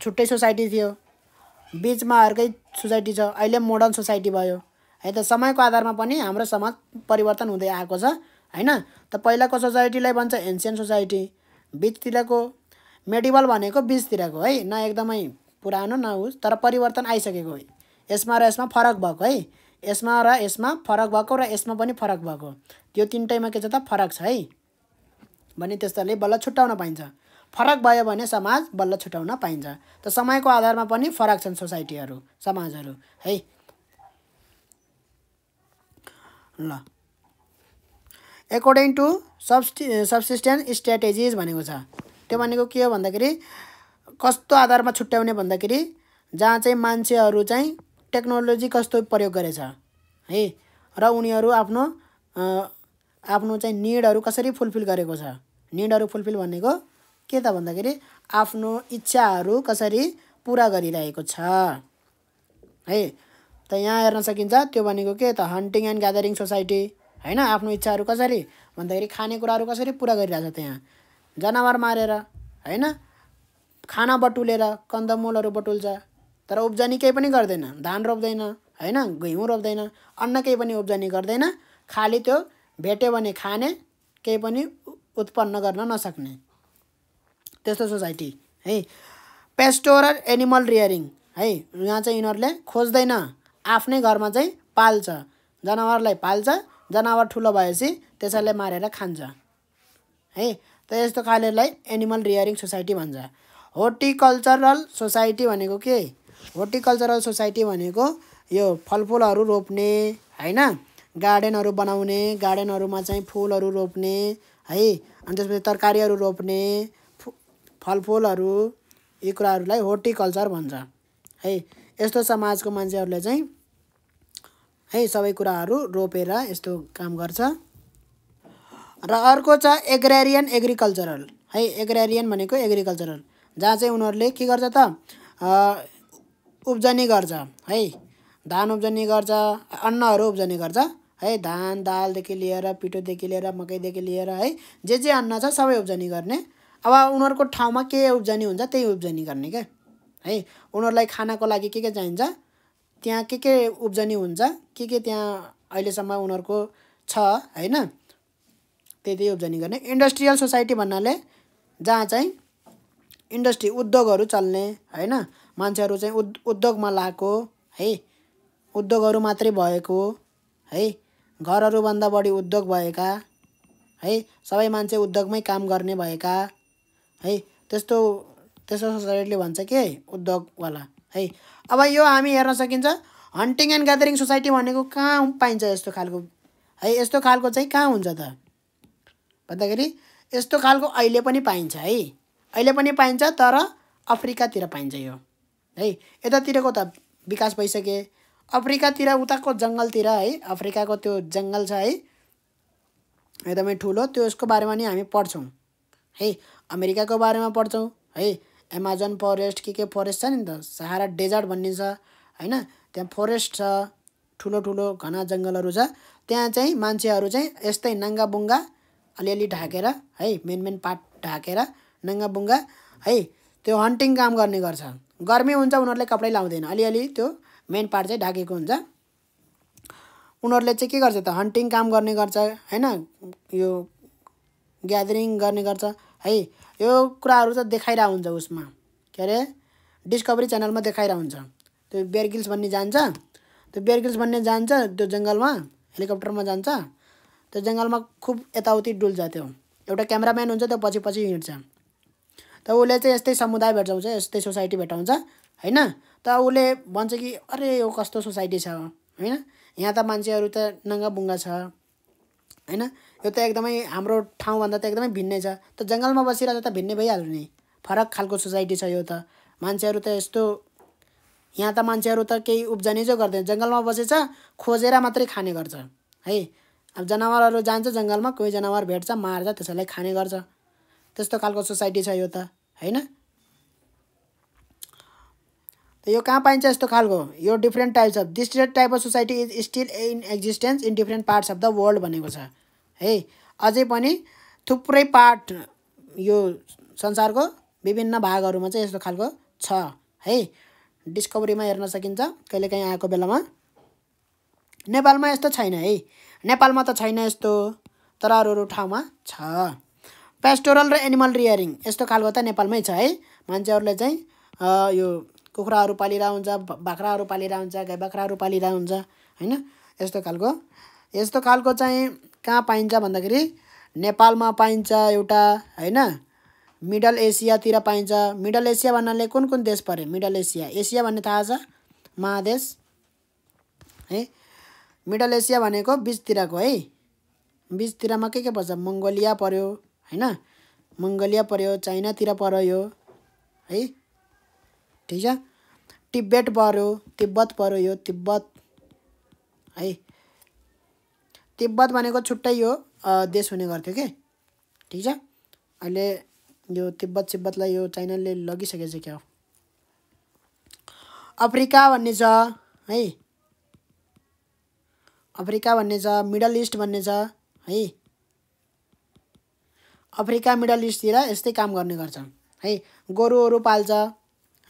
छुट्टै सोसाइटी थियो बिचमा अर्कै सोसाइटी छ अहिले मोडर्न सोसाइटी भयो है त समयको आधारमा पनि हाम्रो समाज परिवर्तन हुँदै आएको छ होइन त पहिलाको सोसाइटीलाई भन्छ एन्सियन्ट सोसाइटी बिचतिरको मेडिभल भनेको बिचतिरको है न एकदमै पुरानो न उस तर परिवर्तन आइसकेको है यसमा र यसमा फरक भएको है यसमा र यसमा फरक भएको र यसमा पनि फरक भएको त्यो तिनटैमा के छ त फरक छ है भने त्यस्तोले बल्ल छुट्याउन पाइन्छ फरक भयो भने समाज बल्ल छुट्याउन पाइन्छ त समयको आधारमा पनि फरक छन् सोसाइटीहरू समाजहरू है ल एकर्डिङ टु सब्सि सब्सिस्टेन्स स्ट्राटेजिज भनेको छ त्यो भनेको के हो भन्दाखेरि कस्तो आधारमा छुट्याउने भन्दाखेरि जहाँ चाहिँ मान्छेहरू चाहिँ टेक्नोलोजी कस्तो प्रयोग गरेछ है र उनीहरू आफ्नो आफ्नो चाहिँ निडहरू कसरी फुलफिल गरेको छ निडहरू फुलफिल भनेको के त भन्दाखेरि आफ्नो इच्छाहरू कसरी पुरा गरिरहेको छ है त यहाँ हेर्न सकिन्छ त्यो भनेको के त हन्टिङ एन्ड ग्यादरिङ सोसाइटी होइन आफ्नो इच्छाहरू कसरी भन्दाखेरि खानेकुराहरू कसरी पुरा गरिरहेछ त्यहाँ जनावर मारेर होइन खाना बटुलेर कन्दमूलहरू बटुल्छ तर उब्जनी केही पनि गर्दैन धान रोप्दैन होइन घिउ रोप्दैन अन्न केही पनि उब्जनी गर्दैन खालि त्यो भेट्यो भने खाने केही पनि उत्पन्न गर्न नसक्ने त्यस्तो सोसाइटी है पेस्टोरल एनिमल रियरिङ है यहाँ चाहिँ यिनीहरूले खोज्दैन आफ्नै घरमा चाहिँ पाल्छ जनावरलाई पाल्छ जनावर ठुलो भएपछि त्यसैलाई मारेर खान्छ है त यस्तो खालेलाई एनिमल रियरिङ सोसाइटी भन्छ होर्टिकल्चरल सोसाइटी भनेको के होर्टिकल्चरल सोसाइटी भनेको यो फलफुलहरू रोप्ने होइन गार्डनहरू बनाउने गार्डनहरूमा चाहिँ फुलहरू रोप्ने है अनि त्यसपछि तरकारीहरू रोप्ने फलफुलहरू यी कुराहरूलाई होर्टिकल्चर भन्छ है यस्तो समाजको मान्छेहरूले चाहिँ है सबै कुराहरू रोपेर यस्तो काम गर्छ र अर्को छ एग्रेरियन एग्रिकल्चरल है एग्रेरियन भनेको एग्रिकल्चरल जहाँ चाहिँ उनीहरूले के गर्छ त उब्जनी गर्छ है धान उब्जनी गर्छ अन्नहरू उब्जनी गर्छ है धान दालदेखि लिएर पिठोदेखि लिएर मकैदेखि लिएर है जे जे अन्न छ सबै उब्जनी गर्ने अब उनीहरूको ठाउँमा के उब्जनी हुन्छ त्यही उब्जनी गर्ने क्या है उनीहरूलाई खानाको लागि के के चाहिन्छ त्यहाँ के के उब्जनी हुन्छ के के त्यहाँ अहिलेसम्म उनीहरूको छ होइन त्यति उब्जनी गर्ने इन्डस्ट्रियल सोसाइटी भन्नाले जहाँ चाहिँ इन्डस्ट्री उद्योगहरू चल्ने होइन मान्छेहरू चाहिँ उद् उद्योगमा लगाएको है उद्योगहरू मात्रै भएको है घरहरूभन्दा बढी उद्योग भएका है सबै मान्छे उद्योगमै काम गर्ने भएका है त्यस्तो त्यस्तो सोसाइटीले भन्छ के उद्योगवाला है अब यो हामी हेर्न सकिन्छ हन्टिङ एन्ड ग्यादरिङ सोसाइटी भनेको कहाँ पाइन्छ यस्तो खालको है यस्तो खालको चाहिँ कहाँ हुन्छ त भन्दाखेरि यस्तो खालको अहिले पनि पाइन्छ है अहिले पनि पाइन्छ तर अफ्रिकातिर पाइन्छ यो है यतातिरको त विकास भइसके अफ्रिकातिर उताको जङ्गलतिर है अफ्रिकाको त्यो जङ्गल छ है एकदमै ठुलो त्यो यसको बारेमा नि हामी पढ्छौँ है अमेरिकाको बारेमा पढ्छौँ है एमाजोन फरेस्ट के के फरेस्ट छ नि त सहारा डेजर्ट भनिन्छ होइन त्यहाँ फरेस्ट छ ठुलो ठुलो घना जङ्गलहरू छ त्यहाँ चाहिँ मान्छेहरू चाहिँ यस्तै नाङ्गाबुङ्गा अलिअलि ढाकेर है मेन मेन पार्ट ढाकेर नाङ्गाबुङ्गा है त्यो हन्टिङ काम गर्ने गर्छ गर्मी हुन्छ उनीहरूले कपडै लाउँदैन अलिअलि त्यो मेन पार्ट चाहिँ ढाकेको हुन्छ उनीहरूले चाहिँ के गर्छ त हन्टिङ काम गर्ने गर्छ होइन यो ग्यादरिङ गर्ने गर्छ है यो कुराहरू त देखाइरहेको हुन्छ उसमा के अरे डिस्कभरी च्यानलमा देखाइरह हुन्छ त्यो बेर्गिल्स भन्ने जान्छ त्यो बेर्गिल्स भन्ने जान्छ त्यो जङ्गलमा हेलिकप्टरमा जान्छ त्यो जङ्गलमा खुब यताउति डुल्छ त्यो एउटा क्यामराम्यान हुन्छ त्यो पछि पछि हिँड्छ त उसले चाहिँ यस्तै समुदाय भेटाउँछ यस्तै सोसाइटी भेटाउँछ होइन त उसले भन्छ कि अरे यो कस्तो सोसाइटी छ होइन यहाँ त मान्छेहरू त नङ्गा बुङ्गा छ होइन यो त एकदमै हाम्रो ठाउँभन्दा त एकदमै भिन्नै छ त जङ्गलमा बसिरहेको त भिन्नै भइहाल्यो नि फरक खालको सोसाइटी छ यो त मान्छेहरू त यस्तो यहाँ त मान्छेहरू त केही उब्जनी चाहिँ गर्दैन जङ्गलमा बसेछ खोजेर मात्रै खाने गर्छ है अब जनावरहरू जान्छ जङ्गलमा कोही जनावर भेट्छ मार्छ त्यसैलाई खाने गर्छ त्यस्तो खालको सोसाइटी छ यो त होइन त यो कहाँ पाइन्छ यस्तो खालको यो different types of this type of society is still in existence in different parts of the world भनेको छ है अझै पनि थुप्रै पार्ट यो संसारको विभिन्न भागहरूमा चाहिँ यस्तो खालको छ है डिस्कभरीमा हेर्न सकिन्छ कहिलेकाहीँ आएको बेलामा नेपालमा यस्तो छैन है नेपालमा त छैन यस्तो तर अरू अरू ठाउँमा छ पेस्टोरल र एनिमल रियरिङ यस्तो खालको त नेपालमै छ है मान्छेहरूले चाहिँ यो कुखुराहरू पालिरह हुन्छ बाख्राहरू पालिरह हुन्छ गाई बाख्राहरू पालिरह हुन्छ होइन यस्तो खालको यस्तो खालको चाहिँ कहाँ पाइन्छ भन्दाखेरि नेपालमा पाइन्छ एउटा होइन मिडल एसियातिर पाइन्छ मिडल एसिया भन्नाले कुन कुन देश पऱ्यो मिडल एसिया एसिया भन्ने थाहा छ महादेश है मिडल एसिया भनेको बिचतिरको है बिचतिरमा के के पर्छ मङ्गोलिया पऱ्यो होइन मङ्गोलिया पऱ्यो चाइनातिर पऱ्यो यो है ठिक छ तिब्बत पऱ्यो तिब्बत पऱ्यो यो तिब्बत है तिब्बत भनेको छुट्टै यो देश हुने गर्थ्यो के ठिक छ अहिले यो तिब्बत सिब्बतलाई यो चाइनाले लगिसकेछ क्या हो अफ्रिका भन्ने छ है अफ्रिका भन्ने छ मिडल इस्ट भन्ने छ है अफ्रिका मिडल इस्टतिर यस्तै काम गर्ने गर्छ है गोरुहरू पाल्छ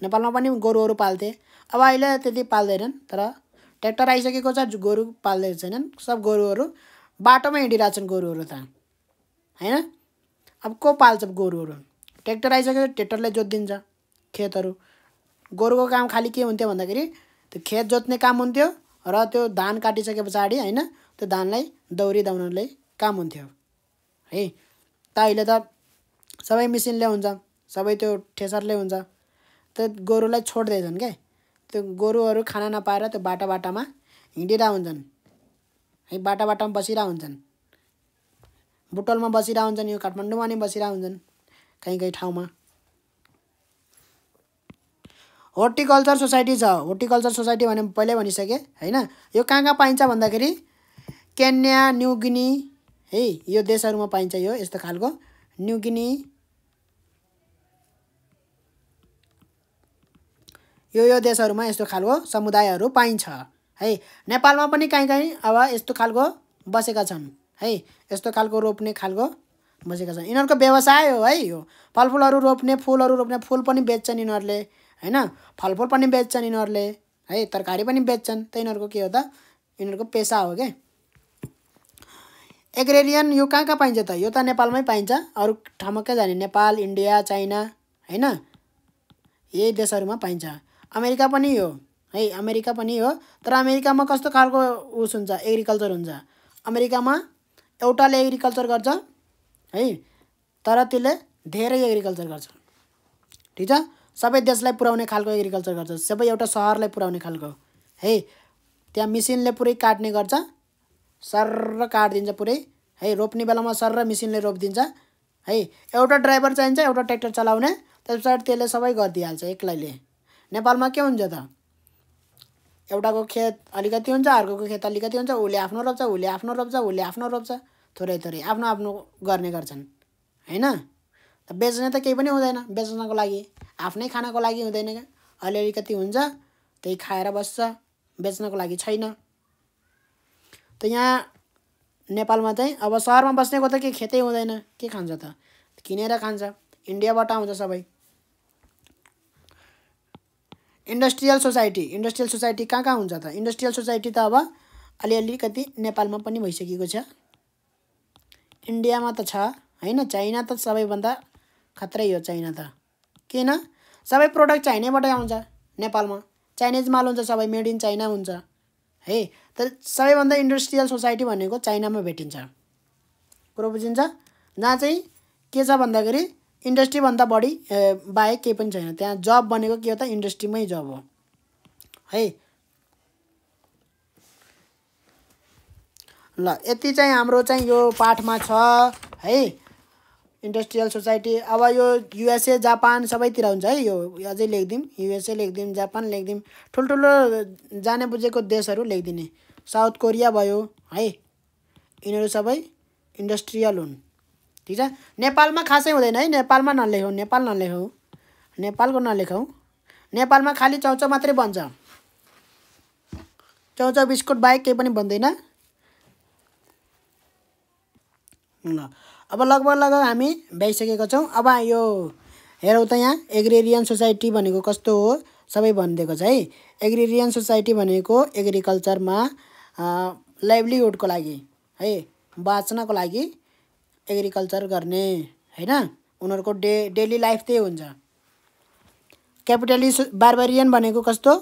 नेपालमा पनि गोरुहरू पाल्थे अब अहिले त्यति पाल्दैनन् तर ट्र्याक्टर आइसकेको छ गोरु पाल्दै छैनन् सब गोरुहरू बाटोमा हिँडिरहेको गोरुहरू त होइन अब को पाल्छ गोरुहरू ट्र्याक्टर आइसकेको ट्र्याक्टरले जोतिदिन्छ खेतहरू गोरुको काम खालि के हुन्थ्यो भन्दाखेरि त्यो खेत जोत्ने काम हुन्थ्यो र त्यो धान काटिसके पछाडि होइन त्यो धानलाई दौरी दाउनले काम हुन्थ्यो है त अहिले त सबै मेसिनले हुन्छ सबै त्यो ठेसरले हुन्छ त्यो गोरुलाई छोड्दैछन् क्या त्यो गोरुहरू खाना नपाएर त्यो बाटा बाटामा हिँडिरह हुन्छन् है बाटा बाटामा बसिरह हुन्छन् बुटोलमा बसिरह हुन्छन् यो काठमाडौँमा नै बसिरह हुन्छन् कहीँ कहीँ ठाउँमा होर्टिकल्चर सोसाइटी छ होर्टिकल्चर सोसाइटी भने पहिल्यै भनिसकेँ होइन यो कहाँ कहाँ पाइन्छ भन्दाखेरि केन्या न्युगिनी है यो देशहरूमा पाइन्छ यो यस्तो खालको न्युगिनी यो यो देशहरूमा यस्तो खालको समुदायहरू पाइन्छ है नेपालमा पनि कहीँ कहीँ अब यस्तो खालको बसेका छन् है यस्तो खालको रोप्ने खालको बसेका छन् यिनीहरूको व्यवसाय हो है यो फलफुलहरू रोप्ने फुलहरू रोप्ने फुल पनि बेच्छन् यिनीहरूले होइन फलफुल पनि बेच्छन् यिनीहरूले है तरकारी पनि बेच्छन् त यिनीहरूको के हो त यिनीहरूको पेसा हो क्या एग्रेरियन यो कहाँ कहाँ पाइन्छ त यो त नेपालमै पाइन्छ अरू ठाउँमा कहाँ जाने नेपाल इन्डिया चाइना होइन यही देशहरूमा पाइन्छ अमेरिका पनि हो है अमेरिका पनि हो तर अमेरिकामा कस्तो खालको उस हुन्छ एग्रिकल्चर हुन्छ अमेरिकामा एउटाले एग्रिकल्चर गर्छ है तर त्यसले धेरै एग्रिकल्चर गर्छ ठिक छ सबै देशलाई पुर्याउने खालको एग्रिकल्चर गर्छ सबै एउटा सहरलाई पुर्याउने खालको है त्यहाँ मिसिनले पुरै काट्ने गर्छ सर काटिदिन्छ पुरै है रोप्ने बेलामा सर र मिसिनले रोपिदिन्छ है एउटा ड्राइभर चाहिन्छ एउटा ट्र्याक्टर चलाउने त्यस पछाडि त्यसले सबै गरिदिइहाल्छ एक्लैले नेपालमा के हुन्छ त एउटाको खेत अलिकति हुन्छ अर्कोको खेत अलिकति हुन्छ उसले आफ्नो रोप्छ उसले आफ्नो रोप्छ उसले आफ्नो रोप्छ थोरै थोरै आफ्नो आफ्नो गर्ने गर्छन् होइन बेच्ने त केही पनि हुँदैन बेच्नको लागि आफ्नै खानको लागि हुँदैन क्या अलि अलिकति हुन्छ त्यही खाएर बस्छ बेच्नको लागि छैन त यहाँ नेपालमा चाहिँ अब सहरमा बस्नेको त के खेतै हुँदैन के खान्छ त किनेर खान्छ इन्डियाबाट आउँछ सबै इन्डस्ट्रियल सोसाइटी इन्डस्ट्रियल सोसाइटी कहाँ कहाँ हुन्छ त इन्डस्ट्रियल सोसाइटी त अब अलिअलि कति नेपालमा पनि भइसकेको छ इन्डियामा त छ होइन चाइना त सबैभन्दा खत्रै हो चाइना त किन सबै प्रोडक्ट चाइनाबाटै आउँछ नेपालमा चाइनिज माल हुन्छ सबै मेड इन चाइना हुन्छ है तर सबैभन्दा इन्डस्ट्रियल सोसाइटी भनेको चाइनामा भेटिन्छ कुरो बुझिन्छ जहाँ चाहिँ के छ भन्दाखेरि इन्डस्ट्रीभन्दा बढी बाहेक केही पनि छैन त्यहाँ जब बनेको के हो त इन्डस्ट्रीमै जब हो है ल यति चाहिँ हाम्रो चाहिँ यो पाठमा छ है इन्डस्ट्रियल सोसाइटी अब यो युएसए जापान सबैतिर हुन्छ है यो अझै लेखिदिउँ युएसए लेखिदिउँ जापान लेखिदिउँ ठुल्ठुलो जाने बुझेको देशहरू लेखिदिने साउथ कोरिया भयो है यिनीहरू सबै इन्डस्ट्रियल हुन् ठिक छ नेपालमा खासै हुँदैन है नेपालमा नलेखौँ नेपाल नलेखौँ नेपालको नलेखौँ नेपालमा खालि चाउचाउ मात्रै बन्छ चाउचाउ बिस्कुट बाहेक केही पनि बन्दैन ल अब लगभग लगभग हामी भ्याइसकेको छौँ अब यो हेरौँ त यहाँ एग्रेरियन सोसाइटी भनेको कस्तो हो सबै भनिदिएको छ है एग्रेरियन सोसाइटी भनेको एग्रिकल्चरमा लाइभलीहुडको लागि है बाँच्नको लागि एग्रिकल्चर गर्ने होइन उनीहरूको डे डेली लाइफ त्यही हुन्छ क्यापिटलिस्ट बार्बरियन भनेको कस्तो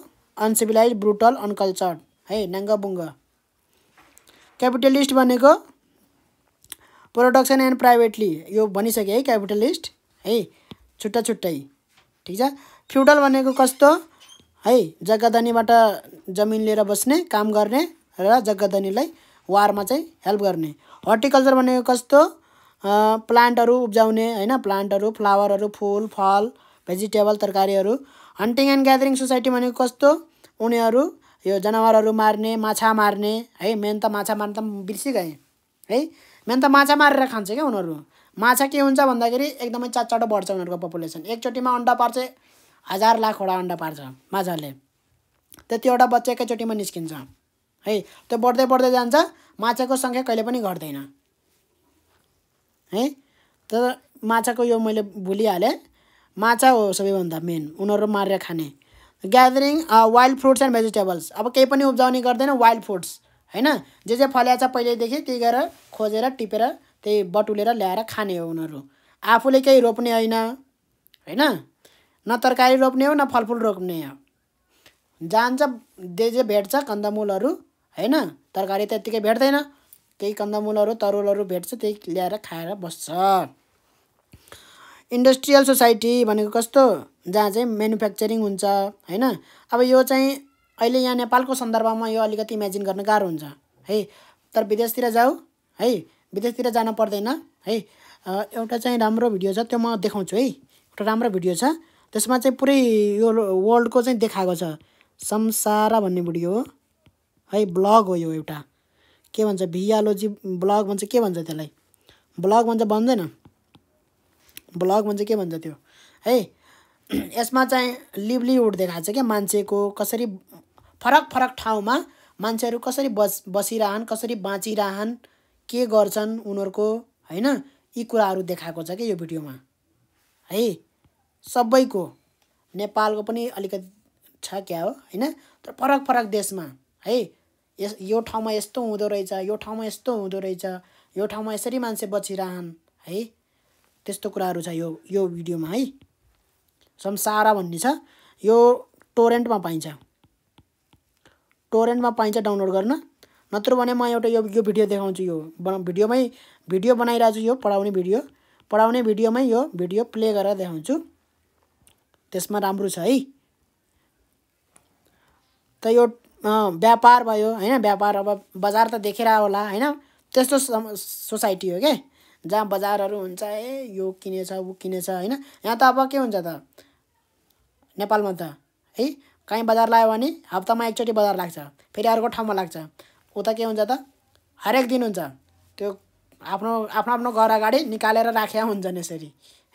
अनसिभिलाइज ब्रुटल अनकल्चर्ड है नाङ्गाबुङ्ग क्यापिटलिस्ट भनेको प्रोडक्सन एन्ड प्राइभेटली यो भनिसके है क्यापिटलिस्ट है छुट्टा छुट्टै ठिक छ फ्युडल भनेको कस्तो है जग्गाधनीबाट जमिन लिएर बस्ने काम गर्ने र जग्गाधनीलाई वारमा चाहिँ हेल्प गर्ने हर्टिकल्चर भनेको कस्तो प्लान्टहरू उब्जाउने होइन प्लान्टहरू फ्लावरहरू फुल फल भेजिटेबल तरकारीहरू हन्टिङ एन्ड ग्यादरिङ सोसाइटी भनेको कस्तो उनीहरू यो जनावरहरू मार्ने माछा मार्ने है मेन त माछा मार्ने त बिर्सिगएँ है मेन त माछा मारेर खान्छ क्या उनीहरू माछा के हुन्छ भन्दाखेरि एकदमै चाटचाटो बढ्छ उनीहरूको पपुलेसन एकचोटिमा अन्डा पार्छ हजार लाखवटा अन्डा पार्छ माछाले त्यतिवटा बच्चा एकैचोटिमा निस्किन्छ है त्यो बढ्दै बढ्दै जान्छ माछाको सङ्ख्या कहिले पनि घट्दैन है तर माछाको यो मैले भुलिहालेँ माछा हो सबैभन्दा मेन उनीहरू मारेर खाने gathering wild fruits and vegetables अब केही पनि उब्जाउने गर्दैन वाइल्ड फ्रुट्स होइन जे जे फल्याएको छ पहिल्यैदेखि त्यही गएर खोजेर टिपेर त्यही बटुलेर ल्याएर खाने हो उनीहरू आफूले केही रोप्ने होइन होइन न तरकारी रोप्ने हो न फलफुल रोप्ने हो जान्छ जे जे भेट्छ कन्दमूलहरू होइन तरकारी त्यत्तिकै भेट्दैन केही कन्दमुलहरू तरुलहरू भेट्छ त्यही ल्याएर खाएर बस्छ इन्डस्ट्रियल सोसाइटी भनेको कस्तो जहाँ चाहिँ म्यानुफ्याक्चरिङ हुन्छ होइन अब यो चाहिँ अहिले यहाँ नेपालको सन्दर्भमा यो अलिकति इमेजिन गर्न गाह्रो हुन्छ है तर विदेशतिर जाऊ है विदेशतिर जानु पर्दैन है एउटा चाहिँ राम्रो भिडियो छ त्यो म देखाउँछु है एउटा राम्रो भिडियो छ त्यसमा चाहिँ पुरै यो वर्ल्डको चाहिँ देखाएको छ संसारा भन्ने भिडियो हो है ब्लग हो यो एउटा के भन्छ भियालोजी ब्लग भन्छ के भन्छ त्यसलाई ब्लग भन्छ भन्दैन ब्लग भन्छ के भन्छ त्यो है [clears throat] यसमा चाहिँ लिभलिहुड देखाएको छ क्या मान्छेको कसरी फरक फरक ठाउँमा मान्छेहरू कसरी बस बसिरहन् कसरी बाँचिरहन् के गर्छन् उनीहरूको होइन यी कुराहरू देखाएको छ क्या यो भिडियोमा है सबैको नेपालको पनि अलिकति छ क्या हो होइन तर फरक फरक देशमा है यस यो ठाउँमा यस्तो हुँदो रहेछ यो ठाउँमा यस्तो हुँदो रहेछ यो ठाउँमा यसरी मान्छे बचिरहन् है त्यस्तो कुराहरू छ यो यो भिडियोमा है संसारा भन्ने छ यो टोरेन्टमा पाइन्छ टोरेन्टमा पाइन्छ डाउनलोड गर्न नत्र भने म एउटा यो यो भिडियो देखाउँछु यो बना भिडियोमै भिडियो बनाइरहेको छु यो पढाउने भिडियो पढाउने भिडियोमै यो भिडियो प्ले गरेर देखाउँछु त्यसमा राम्रो छ है त यो व्यापार भयो होइन व्यापार अब बजार त देखेर होला होइन त्यस्तो सोसाइटी हो क्या जहाँ बजारहरू हुन्छ ए यो किनेछ ऊ किनेछ होइन यहाँ त अब के हुन्छ त नेपालमा त है कहीँ बजार लगायो भने हप्तामा एकचोटि बजार लाग्छ फेरि अर्को ठाउँमा लाग्छ उता के हुन्छ त हरेक दिन हुन्छ त्यो आफ्नो आफ्नो आफ्नो घर अगाडि निकालेर राखेका हुन्छन् यसरी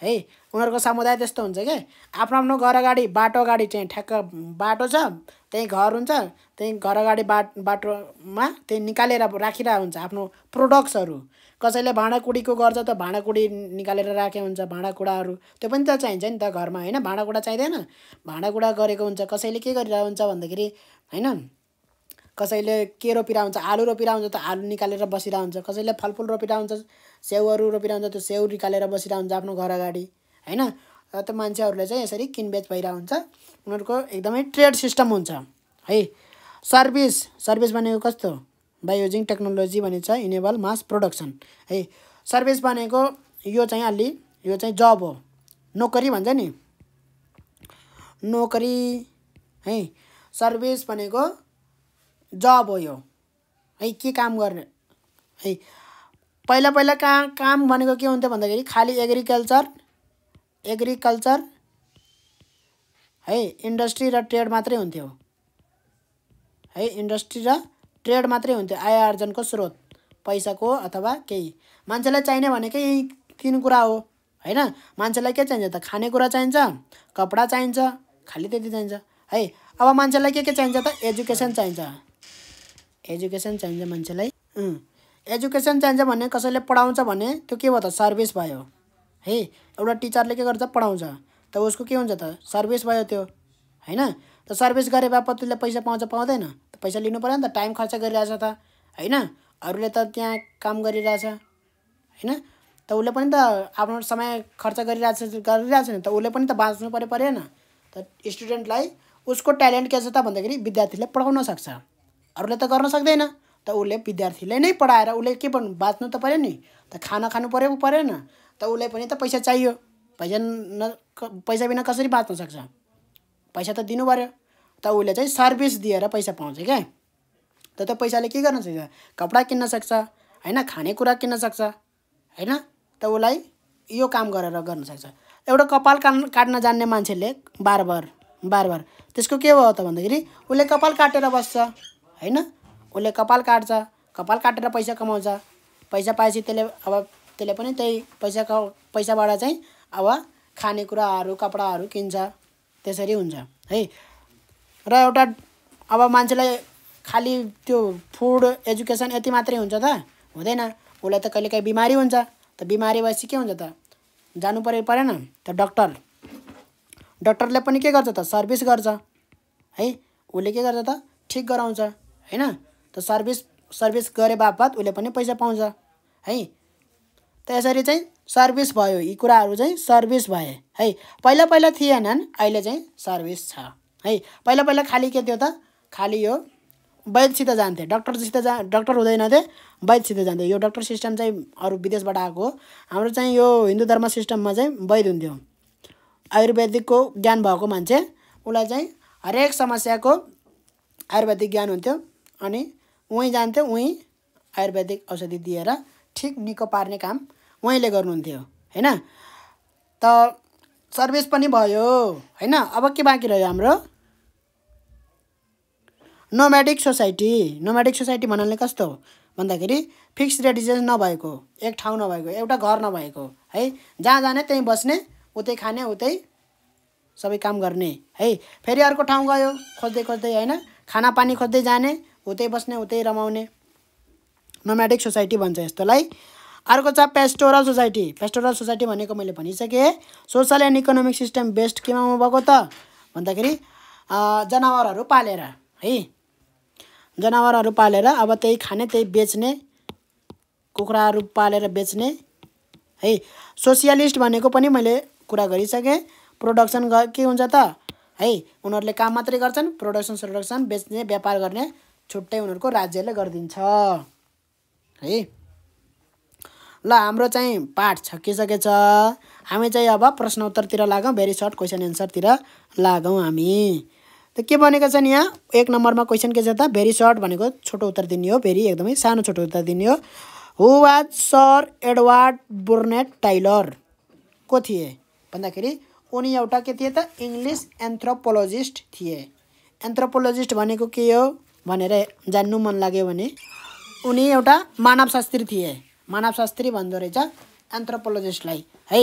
है उनीहरूको समुदाय त्यस्तो हुन्छ कि आफ्नो आफ्नो घर अगाडि बाटो अगाडि चाहिँ ठ्याक्क बाटो छ त्यहीँ घर हुन्छ त्यहीँ घर अगाडि बाट बाटोमा त्यहीँ निकालेर राखिरहेको हुन्छ आफ्नो प्रोडक्ट्सहरू कसैले भाँडाकुँडीको गर्छ त भाँडाकुँडी निकालेर राखे हुन्छ भाँडाकुँडाहरू त्यो पनि त चाहिन्छ नि त घरमा होइन भाँडाकुँडा चाहिँदैन भाँडाकुँडा गरेको हुन्छ कसैले के गरिरहेको हुन्छ भन्दाखेरि होइन कसैले के रोपिरहेको हुन्छ आलु रोपिरहेको हुन्छ त आलु निकालेर बसिरहेको हुन्छ कसैले फलफुल रोपिरहेको हुन्छ स्याउहरू रोपिरहेको हुन्छ त्यो स्याउ निकालेर बसिरहेको हुन्छ आफ्नो घर अगाडि होइन त मान्छेहरूले चाहिँ यसरी किनबेच भइरहेको हुन्छ उनीहरूको एकदमै ट्रेड सिस्टम हुन्छ है सर्भिस सर्भिस भनेको कस्तो बाई युजिङ टेक्नोलोजी भने छ इनेबल मास प्रोडक्सन है सर्भिस भनेको यो चाहिँ अलि यो चाहिँ जब हो नोकरी भन्छ नि नोकरी है सर्भिस भनेको जब हो यो है के काम गर्ने है पहिला पहिला का काम भनेको के हुन्थ्यो भन्दाखेरि खालि एग्रिकल्चर एग्रिकल्चर है इन्डस्ट्री र ट्रेड मात्रै हुन्थ्यो है इन्डस्ट्री र ट्रेड मात्रै हुन्थ्यो आय आर्जनको स्रोत पैसाको अथवा केही मान्छेलाई चाहिने भनेकै यही तिन कुरा हो होइन मान्छेलाई के चाहिन्छ त खानेकुरा चाहिन्छ कपडा चाहिन्छ खालि त्यति चाहिन्छ है अब मान्छेलाई के के चाहिन्छ त एजुकेसन चाहिन्छ एजुकेसन चाहिन्छ मान्छेलाई एजुकेसन चाहिन्छ भने कसैले पढाउँछ भने त्यो के भयो त सर्भिस भयो है एउटा टिचरले के गर्छ पढाउँछ त उसको के हुन्छ त सर्भिस भयो त्यो होइन त सर्भिस गरे बापत उसले पैसा पाउँछ पाउँदैन त पैसा लिनु पऱ्यो नि त टाइम खर्च गरिरहेछ त होइन अरूले त त्यहाँ काम गरिरहेछ होइन त उसले पनि त आफ्नो समय खर्च गरिरहेछ गरिरहेछ नि त उसले पनि त बाँच्नु पऱ्यो परेन त स्टुडेन्टलाई उसको ट्यालेन्ट के छ त भन्दाखेरि विद्यार्थीले पढाउन सक्छ अरूले त गर्न सक्दैन त उसले विद्यार्थीले नै पढाएर उसले के भन्नु बाँच्नु त पऱ्यो नि त खाना खानु पऱ्यो परेन त उसलाई पनि त पैसा चाहियो पैसा न पैसा बिना कसरी बाँच्न सक्छ पैसा त दिनु पऱ्यो त उसले चाहिँ सर्भिस दिएर पैसा पाउँछ क्या त त्यो पैसाले के गर्न सक्छ कपडा किन्न सक्छ होइन खानेकुरा किन्न सक्छ होइन त उसलाई यो काम गरेर गर्न सक्छ एउटा कपाल काट्न जान्ने मान्छेले बार बार बार बार त्यसको के भयो त भन्दाखेरि उसले कपाल काटेर बस्छ होइन उसले कपाल काट्छ कपाल काटेर पैसा कमाउँछ पैसा पाएपछि त्यसले अब त्यसले पनि त्यही पैसा पैसाबाट चाहिँ अब खानेकुराहरू कपडाहरू किन्छ त्यसरी हुन्छ है र एउटा अब मान्छेलाई खालि त्यो फुड एजुकेसन यति मात्रै हुन्छ त हुँदैन उसलाई त कहिलेकाहीँ बिमारी हुन्छ त बिमारी भएपछि के हुन्छ त जानु पऱ्यो परेन त डक्टर डक्टरले पनि के गर्छ त सर्भिस गर्छ है उसले के गर्छ त ठिक गराउँछ होइन त सर्भिस सर्भिस गरे बापत उसले पनि पैसा पाउँछ है त्यसरी चाहिँ सर्भिस भयो यी कुराहरू चाहिँ सर्भिस भए है पहिला पहिला थिएनन् अहिले चाहिँ सर्भिस छ है पहिला पहिला खालि के थियो त खालि यो वैधसित जान्थे डक्टरसित जा डक्टर हुँदैनथे वैधसित जान्थे यो डक्टर सिस्टम चाहिँ अरू विदेशबाट आएको हो हाम्रो चाहिँ यो हिन्दू धर्म सिस्टममा चाहिँ वैद्य हुन्थ्यो आयुर्वेदिकको ज्ञान भएको मान्छे उसलाई चाहिँ हरेक समस्याको आयुर्वेदिक ज्ञान हुन्थ्यो अनि उहीँ जान्थ्यो उहीँ आयुर्वेदिक औषधि दिएर ठिक निको पार्ने काम उहाँले गर्नुहुन्थ्यो होइन त सर्भिस पनि भयो होइन अब के बाँकी रह्यो हाम्रो नोमेडिक सोसाइटी नोमेडिक सोसाइटी भन्नाले कस्तो हो भन्दाखेरि फिक्स रेडिजेन्स नभएको एक ठाउँ नभएको एउटा घर नभएको है जहाँ जाने त्यहीँ बस्ने उतै खाने उतै सबै काम गर्ने है फेरि अर्को ठाउँ गयो खोज्दै खोज्दै होइन पानी खोज्दै जाने उतै बस्ने उतै रमाउने नोमेडिक सोसाइटी भन्छ यस्तोलाई अर्को छ पेस्टोरल सोसाइटी पेस्टोरल सोसाइटी भनेको मैले भनिसकेँ social and economic system based केमा भएको त भन्दाखेरि जनावरहरू पालेर है जनावरहरू पालेर अब त्यही खाने त्यही बेच्ने कुखुराहरू पालेर बेच्ने है सोसियलिस्ट भनेको पनि मैले कुरा गरिसकेँ प्रोडक्सन के हुन्छ त है उनीहरूले काम मात्रै गर्छन् प्रोडक्सन सोडक्सन बेच्ने व्यापार गर्ने छुट्टै उनीहरूको राज्यले गरिदिन्छ है ल हाम्रो चाहिँ पाठ छकिसकेछ हामी चाहिँ अब प्रश्न उत्तरतिर लागौँ भेरी सर्ट क्वेसन एन्सरतिर लागौँ हामी त के भनेको छ नि यहाँ एक नम्बरमा क्वेसन के छ त भेरी सर्ट भनेको छोटो उत्तर दिने हो भेरी एकदमै सानो छोटो उत्तर दिने हो who was sir Edward Burnett Tylor को थिए भन्दाखेरि उनी एउटा के थिए त इङ्ग्लिस एन्थ्रोपोलोजिस्ट थिए एन्थ्रोपोलोजिस्ट भनेको के हो भनेर जान्नु मन लाग्यो भने उनी एउटा मानवशास्त्री थिए मानवशास्त्री भन्दो रहेछ एन्थ्रोपोलोजिस्टलाई है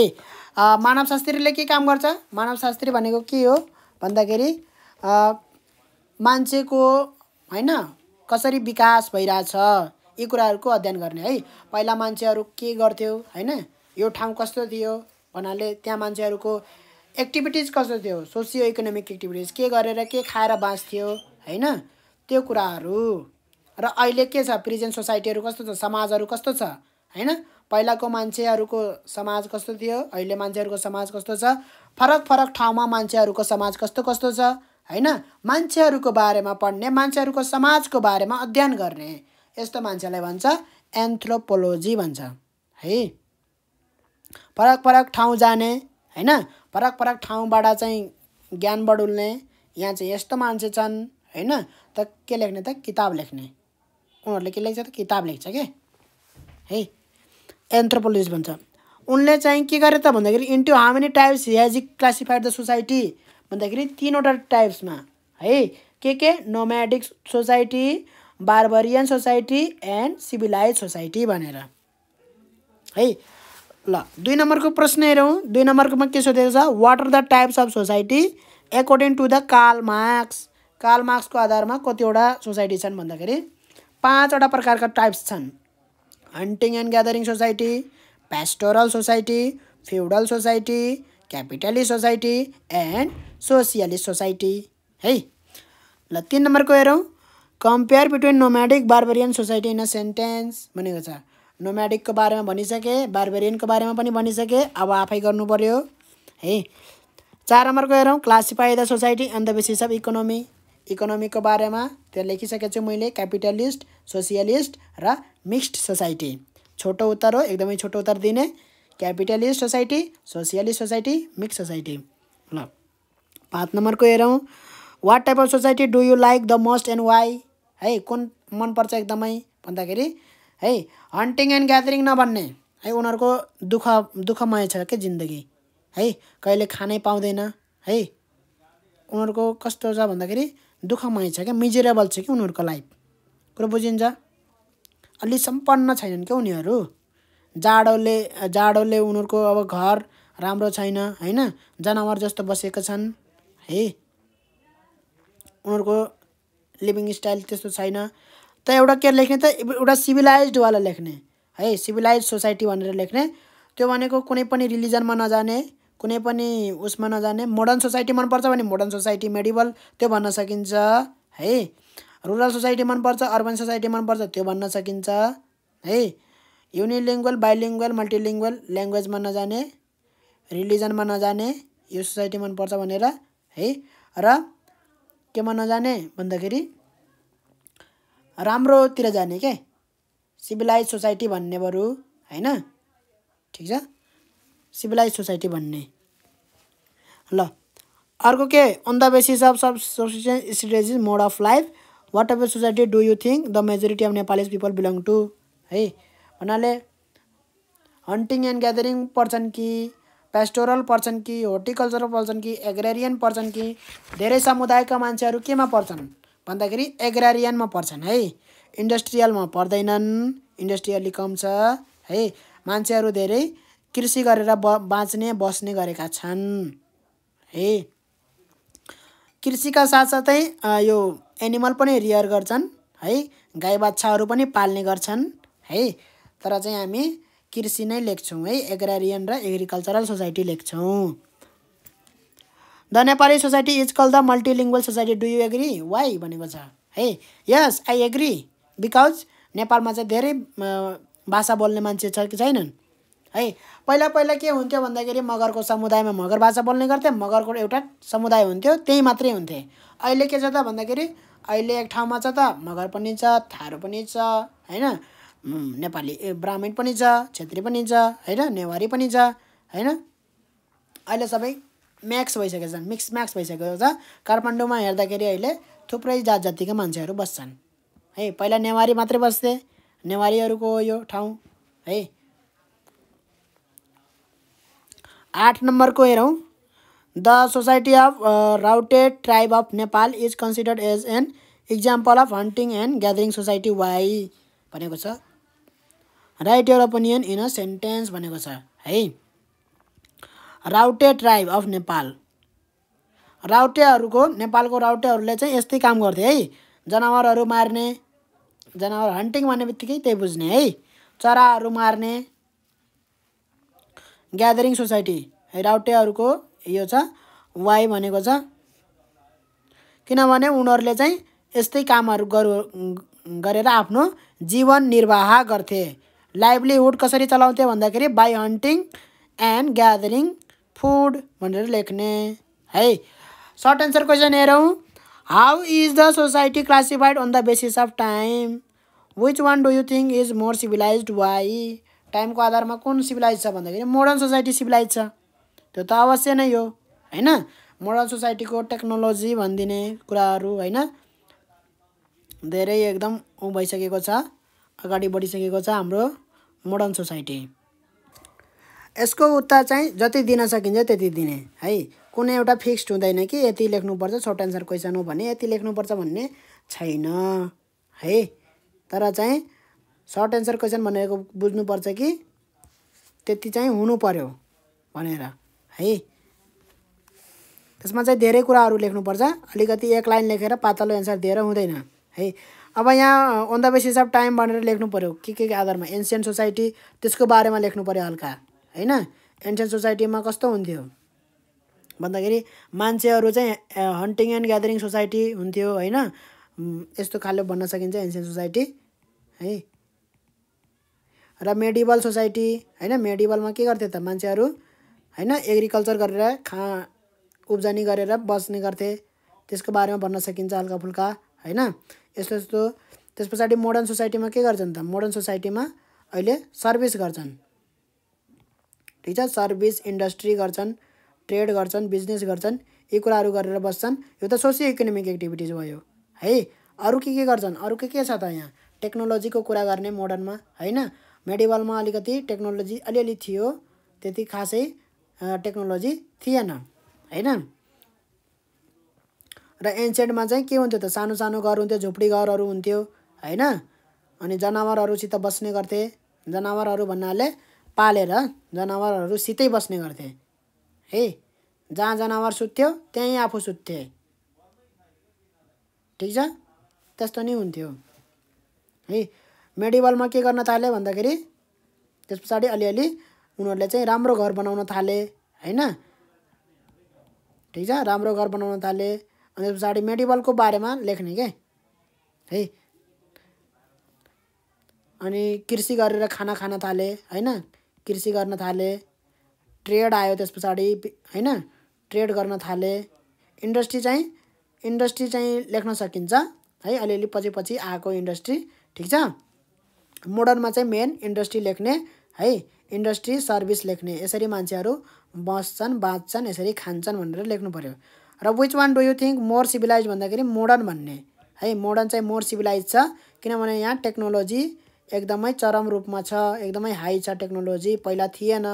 मानवशास्त्रीले के काम गर्छ मानवशास्त्री भनेको के हो भन्दाखेरि मान्छेको होइन कसरी विकास भइरहेछ यी कुराहरूको अध्ययन गर्ने है पहिला मान्छेहरू के गर्थ्यो होइन यो ठाउँ कस्तो थियो भन्नाले त्यहाँ मान्छेहरूको एक्टिभिटिज कस्तो थियो सोसियो इकोनोमिक एक्टिभिटिज के गरेर के खाएर बाँच्थ्यो होइन त्यो कुराहरू र अहिले के छ प्रिजेन्ट सोसाइटीहरू कस्तो छ समाजहरू कस्तो छ होइन पहिलाको मान्छेहरूको समाज कस्तो थियो अहिले मान्छेहरूको समाज कस्तो छ फरक फरक ठाउँमा मान्छेहरूको समाज कस्तो कस्तो छ होइन मान्छेहरूको बारेमा पढ्ने मान्छेहरूको समाजको बारेमा अध्ययन गर्ने यस्तो मान्छेलाई भन्छ एन्थ्रोपोलोजी भन्छ है फरक फरक ठाउँ जाने होइन फरक फरक ठाउँबाट चाहिँ ज्ञान बढुल्ने यहाँ चाहिँ यस्तो मान्छे छन् होइन त के लेख्ने त किताब लेख्ने उनीहरूले के लेख्छ त किताब लेख्छ के है एन्थ्रोपोलोजिस्ट भन्छ उनले चाहिँ के गरे त भन्दाखेरि into how many types has he classified the society भन्दाखेरि तिनवटा टाइप्समा है के के nomadic society barbarian society and civilized society भनेर है ल दुई नम्बरको प्रश्न हेरौँ दुई नम्बरकोमा के सोधेको छ what are the types of society according to the Karl Marx मार्क्सको आधारमा कतिवटा सोसाइटी छन् भन्दाखेरि पाँचवटा प्रकारका टाइप्स छन् hunting and gathering society pastoral society feudal society capitalist society and socialist society है ल तिन नम्बरको हेरौँ compare between nomadic barbarian society in a sentence भनेको छ नोमेडिकको बारेमा भनिसकेँ बार्बेरियनको बारेमा पनि भनिसकेँ अब आफै गर्नु पऱ्यो है चार नम्बरको हेरौँ classify the society on the basis of economy इकोनोमीको बारेमा त्यहाँ लेखिसकेको छु मैले क्यापिटलिस्ट सोसियलिस्ट र मिक्स्ड सोसाइटी छोटो उत्तर हो एकदमै छोटो उत्तर दिने capitalist society socialist society mix society ल पाँच नम्बरको हेरौँ what type of society do you like the most and why है कुन मनपर्छ एकदमै भन्दाखेरि है हन्टिङ एन्ड ग्यादरिङ नभन्ने है उनीहरूको दुःख दुःखमय छ के जिन्दगी है कहिले खानै पाउँदैन है उनीहरूको कस्तो छ भन्दाखेरि दुःखमय छ क्या मिजरेबल छ कि उनीहरूको लाइफ कुरो बुझिन्छ अलि सम्पन्न छैनन् क्या उनीहरू जाडोले जाडोले उनीहरूको अब घर राम्रो छैन होइन जनावर जस्तो बसेका छन् है उनीहरूको लिभिङ स्टाइल त्यस्तो छैन त एउटा के लेख्ने त एउटा सिभिलाइजवाला लेख्ने है सिभिलाइज सोसाइटी भनेर लेख्ने त्यो भनेको कुनै पनि रिलिजनमा नजाने कुनै पनि उसमा नजाने मोडर्न सोसाइटी मनपर्छ भने मोडर्न सोसाइटी मेडिबल त्यो भन्न सकिन्छ है रुरल सोसाइटी मनपर्छ अर्बन सोसाइटी मनपर्छ त्यो भन्न सकिन्छ है युनिलिङ्गुअल बाइलिङ्गुअल मल्टिलिङ्गुअल ल्याङ्ग्वेजमा नजाने रिलिजनमा नजाने यो सोसाइटी मनपर्छ भनेर है र केमा नजाने भन्दाखेरि राम्रोतिर जाने के सिभिलाइज सोसाइटी भन्ने बरु होइन ठिक छ सिभिलाइज सोसाइटी भन्ने ल अर्को के on the basis of subsistence strategies mode of life what of society do you think the majority of Nepali people belong to है भन्नाले हन्टिङ एन्ड ग्यादरिङ पर्छन् कि पेस्टोरल पर्छन् कि होर्टिकल्चरल पर्छन् कि एग्रेरियन पर्छन् कि धेरै समुदायका मान्छेहरू केमा पर्छन् भन्दाखेरि एग्रेरियनमा पर्छन् है इन्डस्ट्रियलमा पर्दैनन् इन्डस्ट्रियली कम छ है मान्छेहरू धेरै कृषि गरेर ब बाँच्ने बस्ने गरेका छन् है कृषिका साथसाथै यो एनिमल पनि रियर गर्छन् है गाई बाछाहरू पनि पाल्ने गर्छन् है तर चाहिँ हामी कृषि नै लेख्छौँ है एग्रारियन र एग्रिकल्चरल सोसाइटी लेख्छौँ the Nepali society is call the multilingual society do you agree why भनेको छ है यस आई एग्री बिकज नेपालमा चाहिँ धेरै भाषा बोल्ने मान्छे छ कि छैनन् है पहिला पहिला के हुन्थ्यो भन्दाखेरि मगरको समुदायमा मगर भाषा बोल्ने गर्थे मगरको एउटा समुदाय हुन्थ्यो त्यही मात्रै हुन्थे अहिले के छ त भन्दाखेरि अहिले एक ठाउँमा छ त मगर पनि छ थारू पनि छ होइन नेपाली ब्राह्मण पनि छ छेत्री पनि छ होइन नेवारी पनि छ होइन अहिले सबै म्याक्स भइसकेको छ मिक्स म्याक्स भइसकेको छ काठमाडौँमा हेर्दाखेरि अहिले थुप्रै जात जातिका मान्छेहरू बस्छन् है पहिला नेवारी मात्रै बस्थे नेवारीहरूको यो ठाउँ है आठ नम्बरको हेरौँ the society of Raute tribe of Nepal is considered as an example of hunting and gathering society why भनेको छ right your opinion in a sentence भनेको छ है राउटे ट्राइब अफ नेपाल राउटेहरूको नेपालको राउटेहरूले चाहिँ यस्तै काम गर्थे है जनावरहरू मार्ने जनावर हन्टिङ भन्ने बित्तिकै त्यही बुझ्ने है चराहरू मार्ने ग्यादरिङ सोसाइटी राउटेहरूको यो छ वाइ भनेको छ किनभने उनीहरूले चाहिँ यस्तै कामहरू गरो गरेर आफ्नो जीवन निर्वाह गर्थे लाइभलीहुड कसरी चलाउँथे भन्दाखेरि by hunting and gathering food भनेर लेख्ने है सर्ट एन्सर क्वेसन हेरौँ how is the society classified on the basis of time which one do you think is more civilize why टाइमको आधारमा कुन सिभिलाइज छ भन्दाखेरि मोडर्न सोसाइटी सिभिलाइज छ त्यो त अवश्य नै हो होइन मोडर्न सोसाइटीको टेक्नोलोजी भनिदिने कुराहरू होइन धेरै एकदम ऊ भइसकेको छ अगाडि बढिसकेको छ हाम्रो मोडर्न सोसाइटी यसको उत्तर चाहिँ जति दिन सकिन्छ त्यति दिने है कुनै एउटा फिक्स्ड हुँदैन कि यति लेख्नुपर्छ सर्ट एन्सर क्वेसन हो भने यति लेख्नुपर्छ भन्ने छैन है तर चाहिँ सर्ट एन्सर क्वेसन भनेको बुझ्नुपर्छ कि त्यति चाहिँ हुनु पर्यो भनेर है त्यसमा चाहिँ धेरै कुराहरू लेख्नुपर्छ अलिकति एक लाइन लेखेर पातलो एन्सर दिएर हुँदैन है अब यहाँ on the basis of time भनेर लेख्नु पऱ्यो के के आधारमा एन्सियन्ट सोसाइटी त्यसको बारेमा लेख्नु पऱ्यो हल्का होइन एन्सियन्ट सोसाइटीमा कस्तो हुन्थ्यो भन्दाखेरि मान्छेहरू चाहिँ हन्टिङ एन्ड ग्यादरिङ सोसाइटी हुन्थ्यो होइन यस्तो खाले भन्न सकिन्छ एन्सियन्ट सोसाइटी है र मेडिबल सोसाइटी होइन मेडिबलमा के गर्थे त मान्छेहरू होइन एग्रिकल्चर गरेर खा उब्जनी गरेर बस्ने गर्थे त्यसको बारेमा भन्न सकिन्छ हल्का फुल्का होइन यस्तो यस्तो त्यस पछाडि मोडर्न सोसाइटीमा के गर्छन् त मोडर्न सोसाइटीमा अहिले सर्भिस गर्छन् ठिक छ सर्भिस इन्डस्ट्री गर्छन् ट्रेड गर्छन् बिजनेस गर्छन् यी कुराहरू गरेर बस्छन् यो त सोसियो इकोनोमिक एक्टिभिटिज भयो है अरू के के गर्छन् अरू के के छ त यहाँ टेक्नोलोजीको कुरा गर्ने मोडर्नमा होइन मेडिवलमा अलिकति टेक्नोलोजी अलिअलि थियो त्यति खासै टेक्नोलोजी थिएन होइन र एन्सेन्टमा चाहिँ के हुन्थ्यो त सानो सानो घर हुन्थ्यो झुप्डी घरहरू हुन्थ्यो होइन अनि जनावरहरूसित बस्ने गर्थे जनावरहरू भन्नाले पालेर जनावरहरूसितै बस्ने गर्थे है जहाँ जनावर सुत्थ्यो त्यहीँ आफू सुत्थे ठिक छ त्यस्तो नै हुन्थ्यो है मेडिवलमा के गर्न थाले भन्दाखेरि त्यस पछाडि अलिअलि उनीहरूले चाहिँ राम्रो घर बनाउन थाले होइन ठिक छ राम्रो घर बनाउन थाले अनि त्यस पछाडि मेडिवलको बारेमा लेख्ने के है अनि कृषि गरेर खाना खान थाले होइन कृषि गर्न थाले ट्रेड आयो त्यस पछाडि होइन ट्रेड गर्न थाले इन्डस्ट्री चाहिँ इन्डस्ट्री चाहिँ लेख्न सकिन्छ है अलिअलि पछि पछि आएको इन्डस्ट्री ठिक छ मोडर्नमा चाहिँ मेन इन्डस्ट्री लेख्ने है इन्डस्ट्री सर्भिस लेख्ने यसरी मान्छेहरू बस्छन् बाँच्छन् यसरी खान्छन् भनेर लेख्नु पऱ्यो र which one do you think more civilize भन्दाखेरि मोडर्न भन्ने है मोडर्न चाहिँ मोर सिभिलाइज छ किनभने यहाँ टेक्नोलोजी एकदमै चरम रूपमा छ एकदमै हाई छ टेक्नोलोजी पहिला थिएन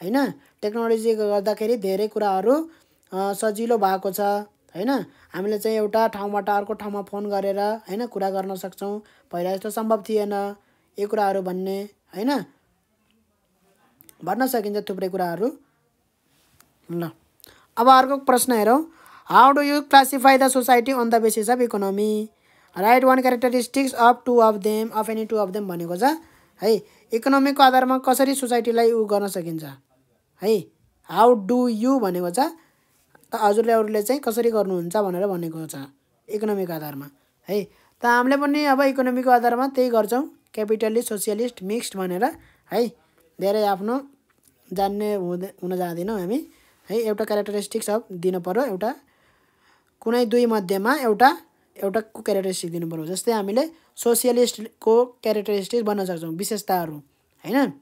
होइन टेक्नोलोजी गर्दाखेरि धेरै कुराहरू सजिलो भएको छ होइन हामीले चाहिँ एउटा ठाउँबाट अर्को ठाउँमा फोन गरेर होइन कुरा गर्न सक्छौँ पहिला यस्तो सम्भव थिएन यो कुराहरू भन्ने होइन भन्न सकिन्छ थुप्रै कुराहरू ल अब अर्को प्रश्न हेरौँ how do you classify the society on the basis of economy right one characteristics of two of them of any two of them भनेको छ है इकोनोमीको आधारमा कसरी सोसाइटीलाई उ गर्न सकिन्छ है हाउ डु यु भनेको छ त हजुरले अरूले चाहिँ कसरी गर्नुहुन्छ भनेर भनेको छ इकोनोमीको आधारमा है त हामीले पनि अब इकोनोमीको आधारमा त्यही गर्छौँ क्यापिटलिस्ट सोसियलिस्ट मिक्स्ड भनेर है धेरै आफ्नो जान्ने हुँदै हुन जाँदैनौँ हामी है एउटा क्यारेक्टरिस्टिक्स दिनु दिनुपऱ्यो एउटा कुनै दुई मध्येमा एउटा एउटा को क्यारेक्टरिस्टिक दिनुपऱ्यो जस्तै हामीले सोसियलिस्टको क्यारेक्टरिस्टिक भन्न सक्छौँ विशेषताहरू होइन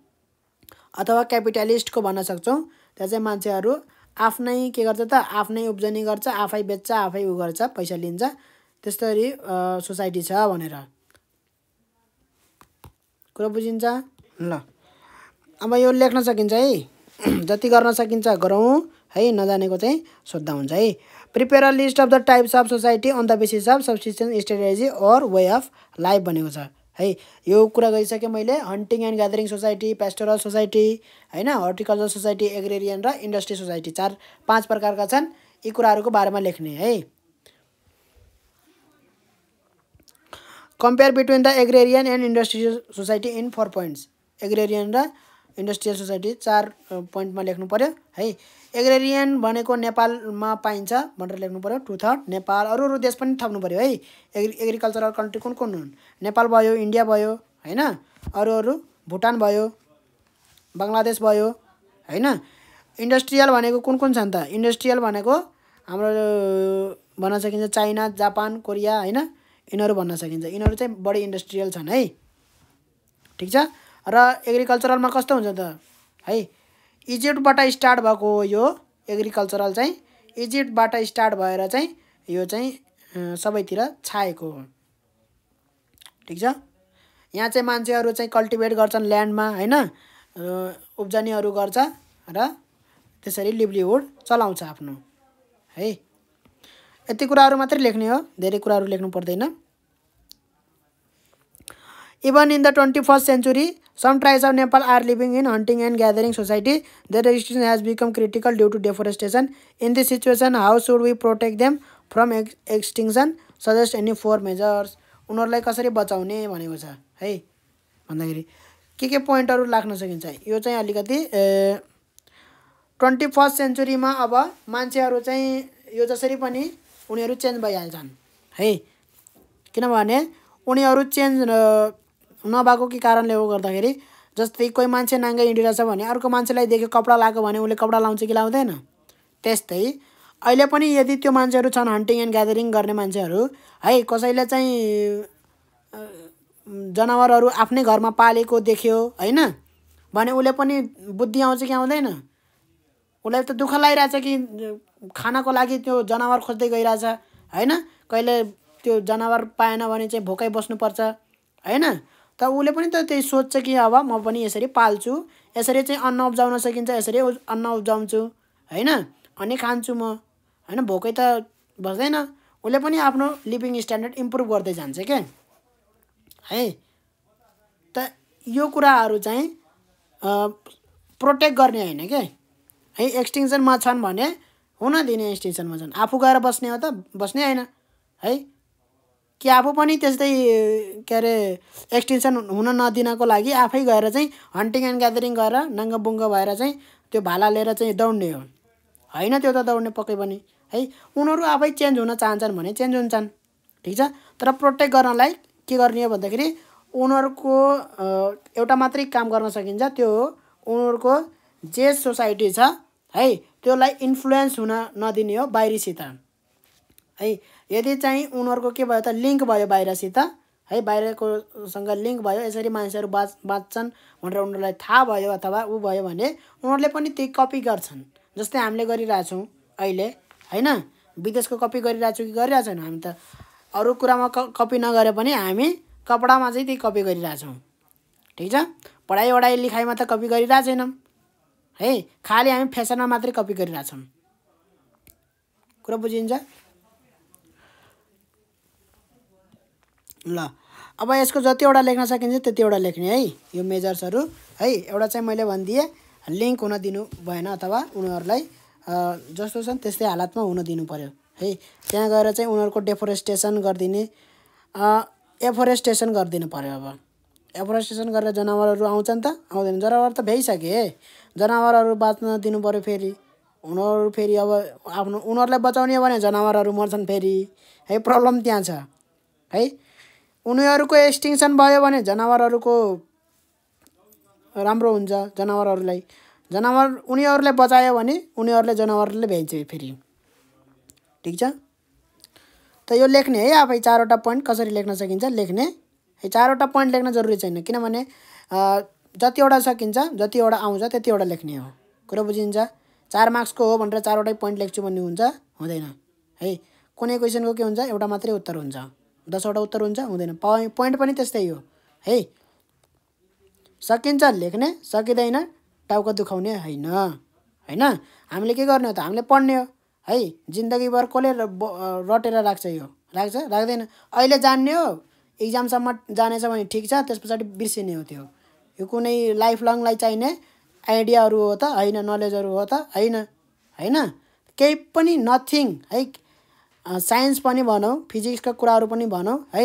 अथवा क्यापिटलिस्टको भन्न सक्छौँ त्यहाँ चाहिँ मान्छेहरू आफ्नै के गर्छ त आफ्नै उब्जनी गर्छ आफै बेच्छ आफै उ गर्छ पैसा लिन्छ त्यस्तरी सोसाइटी छ भनेर कुरा बुझिन्छ ल अब यो लेख्न सकिन्छ है [clears throat] जति गर्न सकिन्छ गरौँ है नजानेको चाहिँ सोद्धा हुन्छ है prepare a list of the types of society on the basis of subsistence strategy or way of life भनेको छ है यो कुरा गरिसकेँ मैले hunting and gathering society pastoral society होइन हर्टिकल्चर सोसाइटी एग्रेरियन र इन्डस्ट्री सोसाइटी चार पाँच प्रकारका छन् यी कुराहरूको बारेमा लेख्ने है compare between the agrarian and industrial society in four points agrarian र इन्डस्ट्रियल सोसाइटी चार पोइन्टमा लेख्नु पऱ्यो है एग्रेरियन भनेको नेपालमा पाइन्छ भनेर लेख्नु पऱ्यो टु थर्ड नेपाल अरू अरू देश पनि थप्नु पऱ्यो है एग्री एग्रिकल्चरल कन्ट्री कुन कुन हुन् नेपाल भयो इन्डिया भयो होइन अरू अरू भुटान भयो बङ्गलादेश भयो होइन इन्डस्ट्रियल भनेको कुन कुन छन् त इन्डस्ट्रियल भनेको हाम्रो भन्न सकिन्छ चाइना जापान कोरिया होइन यिनीहरू भन्न सकिन्छ यिनीहरू चाहिँ बढी इन्डस्ट्रियल छन् है ठिक छ र एग्रिकल्चरलमा कस्तो हुन्छ त है इजिप्टबाट स्टार्ट भएको हो यो एग्रिकल्चरल चाहिँ इजिप्टबाट स्टार्ट भएर चाहिँ यो चाहिँ सबैतिर छाएको हो ठिक छ यहाँ चाहिँ मान्छेहरू चाहिँ कल्टिभेट गर्छन् ल्यान्डमा होइन उब्जनीहरू गर्छ र त्यसरी लिभलिहुड चलाउँछ आफ्नो है यति कुराहरू मात्रै लेख्ने हो धेरै कुराहरू लेख्नु पर्दैन even in the twenty first century some tribes of Nepal are living in hunting and gathering society their registration has become critical due to deforestation in this situation how should we protect them from ex extinction suggest any four measures उनीहरूलाई कसरी बचाउने भनेको छ है भन्दाखेरि के के पोइन्टहरू लाग्न सकिन्छ यो चाहिँ अलिकति ट्वेन्टी फर्स्ट सेन्चुरीमा अब मान्छेहरू चाहिँ यो जसरी पनि उनीहरू चेन्ज भइहाल्छन् है किनभने उनीहरू चेन्ज नभएको कि कारणले हो गर्दाखेरि जस्तै कोही मान्छे नाङ्गै हिँडिरहेछ भने अर्को मान्छेलाई देख्यो कपडा लगाएको भने उसले कपडा लाउँछ कि लाउँदैन त्यस्तै अहिले पनि यदि त्यो मान्छेहरू छन् हन्टिङ एन्ड ग्यादरिङ गर्ने मान्छेहरू है कसैले चाहिँ जनावरहरू आफ्नै घरमा पालेको देख्यो होइन भने उसले पनि बुद्धि आउँछ कि आउँदैन उसलाई त दुःख लागिरहेछ कि खानाको लागि त्यो जनावर खोज्दै गइरहेछ होइन कहिले त्यो जनावर पाएन भने चाहिँ भोकै बस्नुपर्छ होइन त उसले पनि त त्यही सोध्छ कि अब म पनि यसरी पाल्छु यसरी चाहिँ अन्न उब्जाउन सकिन्छ यसरी अन्न उब्जाउँछु होइन अनि खान्छु म होइन भोकै त बस्दैन उसले पनि आफ्नो लिभिङ स्ट्यान्डर्ड इम्प्रुभ गर्दै जान्छ क्या है त यो कुराहरू चाहिँ प्रोटेक्ट गर्ने होइन के है एक्सटेन्सनमा छन् भने हुन दिने स्टेसनमा झन् आफू गएर बस्ने हो त बस्ने होइन है कि आफू पनि त्यस्तै के अरे एक्सटेन्सन हुन नदिनको लागि आफै गएर चाहिँ हन्टिङ एन्ड ग्यादरिङ गरेर नाङ्गाबुङ्ग भएर चाहिँ त्यो भाला लिएर चाहिँ दौड्ने हो होइन त्यो त दौड्ने पक्कै पनि है उनीहरू आफै चेन्ज हुन चाहन्छन् भने चेन्ज हुन्छन् ठिक छ तर प्रोटेक्ट गर्नलाई के गर्ने हो भन्दाखेरि उनीहरूको एउटा मात्रै काम गर्न सकिन्छ त्यो हो उनीहरूको जे सोसाइटी छ है त्यसलाई इन्फ्लुएन्स हुन नदिने हो बाहिरीसित है यदि चाहिँ उनीहरूको के भयो त लिङ्क भयो बाहिरसित है बाहिरकोसँग लिङ्क भयो यसरी मान्छेहरू बाँच बाँच्छन् भनेर उनीहरूलाई थाहा भयो अथवा ऊ भयो भने उनीहरूले पनि त्यही कपी गर्छन् जस्तै हामीले गरिरहेछौँ अहिले होइन विदेशको कपी गरिरहेछौँ कि गरिरहेछौँ हामी त अरू कुरामा क कपी नगरे पनि हामी कपडामा चाहिँ त्यही कपी गरिरहेछौँ ठिक छ पढाइ वढाइ लेखाइमा त कपी गरिरहेको छैनौँ है खालि हामी फेसनमा मात्रै कपी गरिरहेछौँ कुरा बुझिन्छ ल अब यसको जतिवटा लेख्न सकिन्छ त्यतिवटा लेख्ने है यो मेजर्सहरू है एउटा चाहिँ मैले भनिदिएँ लिङ्क हुन दिनु भएन अथवा उनीहरूलाई जस्तो छन् त्यस्तै हालतमा हुन दिनु पऱ्यो है त्यहाँ गएर चाहिँ उनीहरूको डेफोरेस्टेसन गरिदिने एफोरेस्टेसन गरिदिनु पऱ्यो अब एफोरेस्टेसन गरेर जनावरहरू आउँछन् त आउँदैन जनावर त भइसके जनावरहरू बाँच्न दिनु पऱ्यो फेरि उनीहरू फेरि अब आफ्नो उनीहरूलाई बचाउने हो भने जनावरहरू मर्छन् फेरि है प्रब्लम त्यहाँ छ है उनीहरूको एक्सटिङसन भयो भने जनावरहरूको राम्रो हुन्छ जनावरहरूलाई जनावर उनीहरूलाई बचायो भने उनीहरूले जनावरले भ्याइन्छ फेरि ठिक छ त यो लेख्ने है आफै चारवटा पोइन्ट कसरी लेख्न सकिन्छ लेख्ने है चारवटा पोइन्ट लेख्न जरुरी छैन किनभने जतिवटा सकिन्छ जतिवटा आउँछ त्यतिवटा लेख्ने हो कुरो बुझिन्छ चार मार्क्सको हो भनेर चारवटै पोइन्ट लेख्छु भन्ने हुन्छ हुँदैन है कुनै क्वेसनको के हुन्छ एउटा मात्रै उत्तर हुन्छ दसवटा उत्तर हुन्छ हुँदैन पोइन्ट पनि त्यस्तै हो है सकिन्छ लेख्ने सकिँदैन टाउको दुखाउने होइन होइन हामीले के गर्ने हो त हामीले पढ्ने हो है जिन्दगीभर कसले रटेर राख्छ यो राख्छ राख्दैन अहिले जान्ने हो इक्जामसम्म जानेछ भने ठिक छ त्यस पछाडि बिर्सिने हो त्यो यो कुनै लाइफ लङलाई चाहिने आइडियाहरू हो त होइन नलेजहरू हो त होइन होइन केही पनि नथिङ है साइन्स पनि भनौँ फिजिक्सका कुराहरू पनि भनौँ है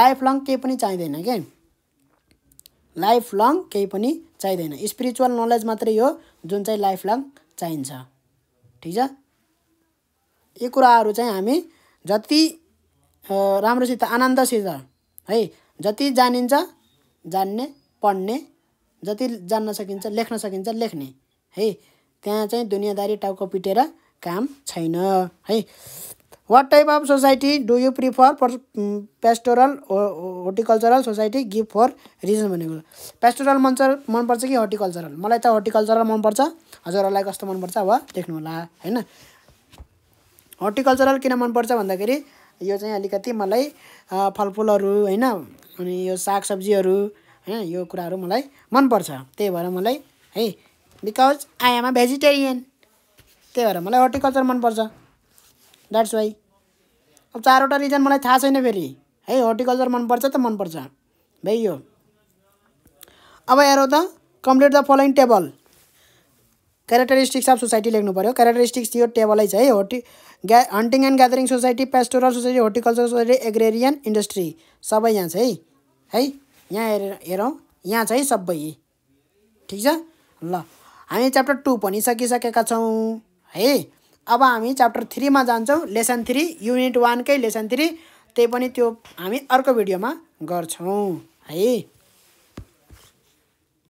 लाइफ लङ केही पनि चाहिँदैन के लाइफ लङ केही पनि चाहिँदैन स्पिरिचुअल नलेज मात्रै हो जुन चाहिँ लाइफ लङ चाहिन्छ ठिक छ यी कुराहरू चाहिँ हामी जति राम्रोसित आनन्दसित है जति जानिन्छ जान्ने पढ्ने जति जान्न सकिन्छ लेख्न सकिन्छ लेख्ने है त्यहाँ चाहिँ दुनियाँदारी टाउको पिटेर काम छैन है what type of society do you prefer for pastoral horticultural society give for reason भनेको पेस्टोरल मन मनपर्छ कि हर्टिकल्चरल मलाई त हर्टिकल्चरल मनपर्छ हजुरहरूलाई कस्तो मनपर्छ अब देख्नु होला होइन हर्टिकल्चरल किन मनपर्छ भन्दाखेरि यो चाहिँ अलिकति मलाई फलफुलहरू होइन अनि यो सागसब्जीहरू होइन यो कुराहरू मलाई मनपर्छ त्यही भएर मलाई है because I am a vegetarian त्यही भएर मलाई हर्टिकल्चर मनपर्छ द्याट्स वाइ अब चारवटा रिजन मलाई थाहा छैन फेरि है हर्टिकल्चर मनपर्छ त मनपर्छ भाइ यो अब हेरौँ त complete the following table characteristics of society लेख्नु पऱ्यो क्यारेक्टरिस्टिक्स यो टेबलै छ है हर्टी ग्या hunting and gathering society pastoral society horticulture society agrarian industry सबै यहाँ छ है है यहाँ हेरेर हेरौँ यहाँ चाहिँ सबै ठिक छ ल हामी च्याप्टर टू भनिसकिसकेका छौँ है अब हामी च्याप्टर थ्रीमा जान्छौँ लेसन थ्री युनिट वानकै लेसन थ्री त्यही पनि त्यो हामी अर्को भिडियोमा गर्छौँ है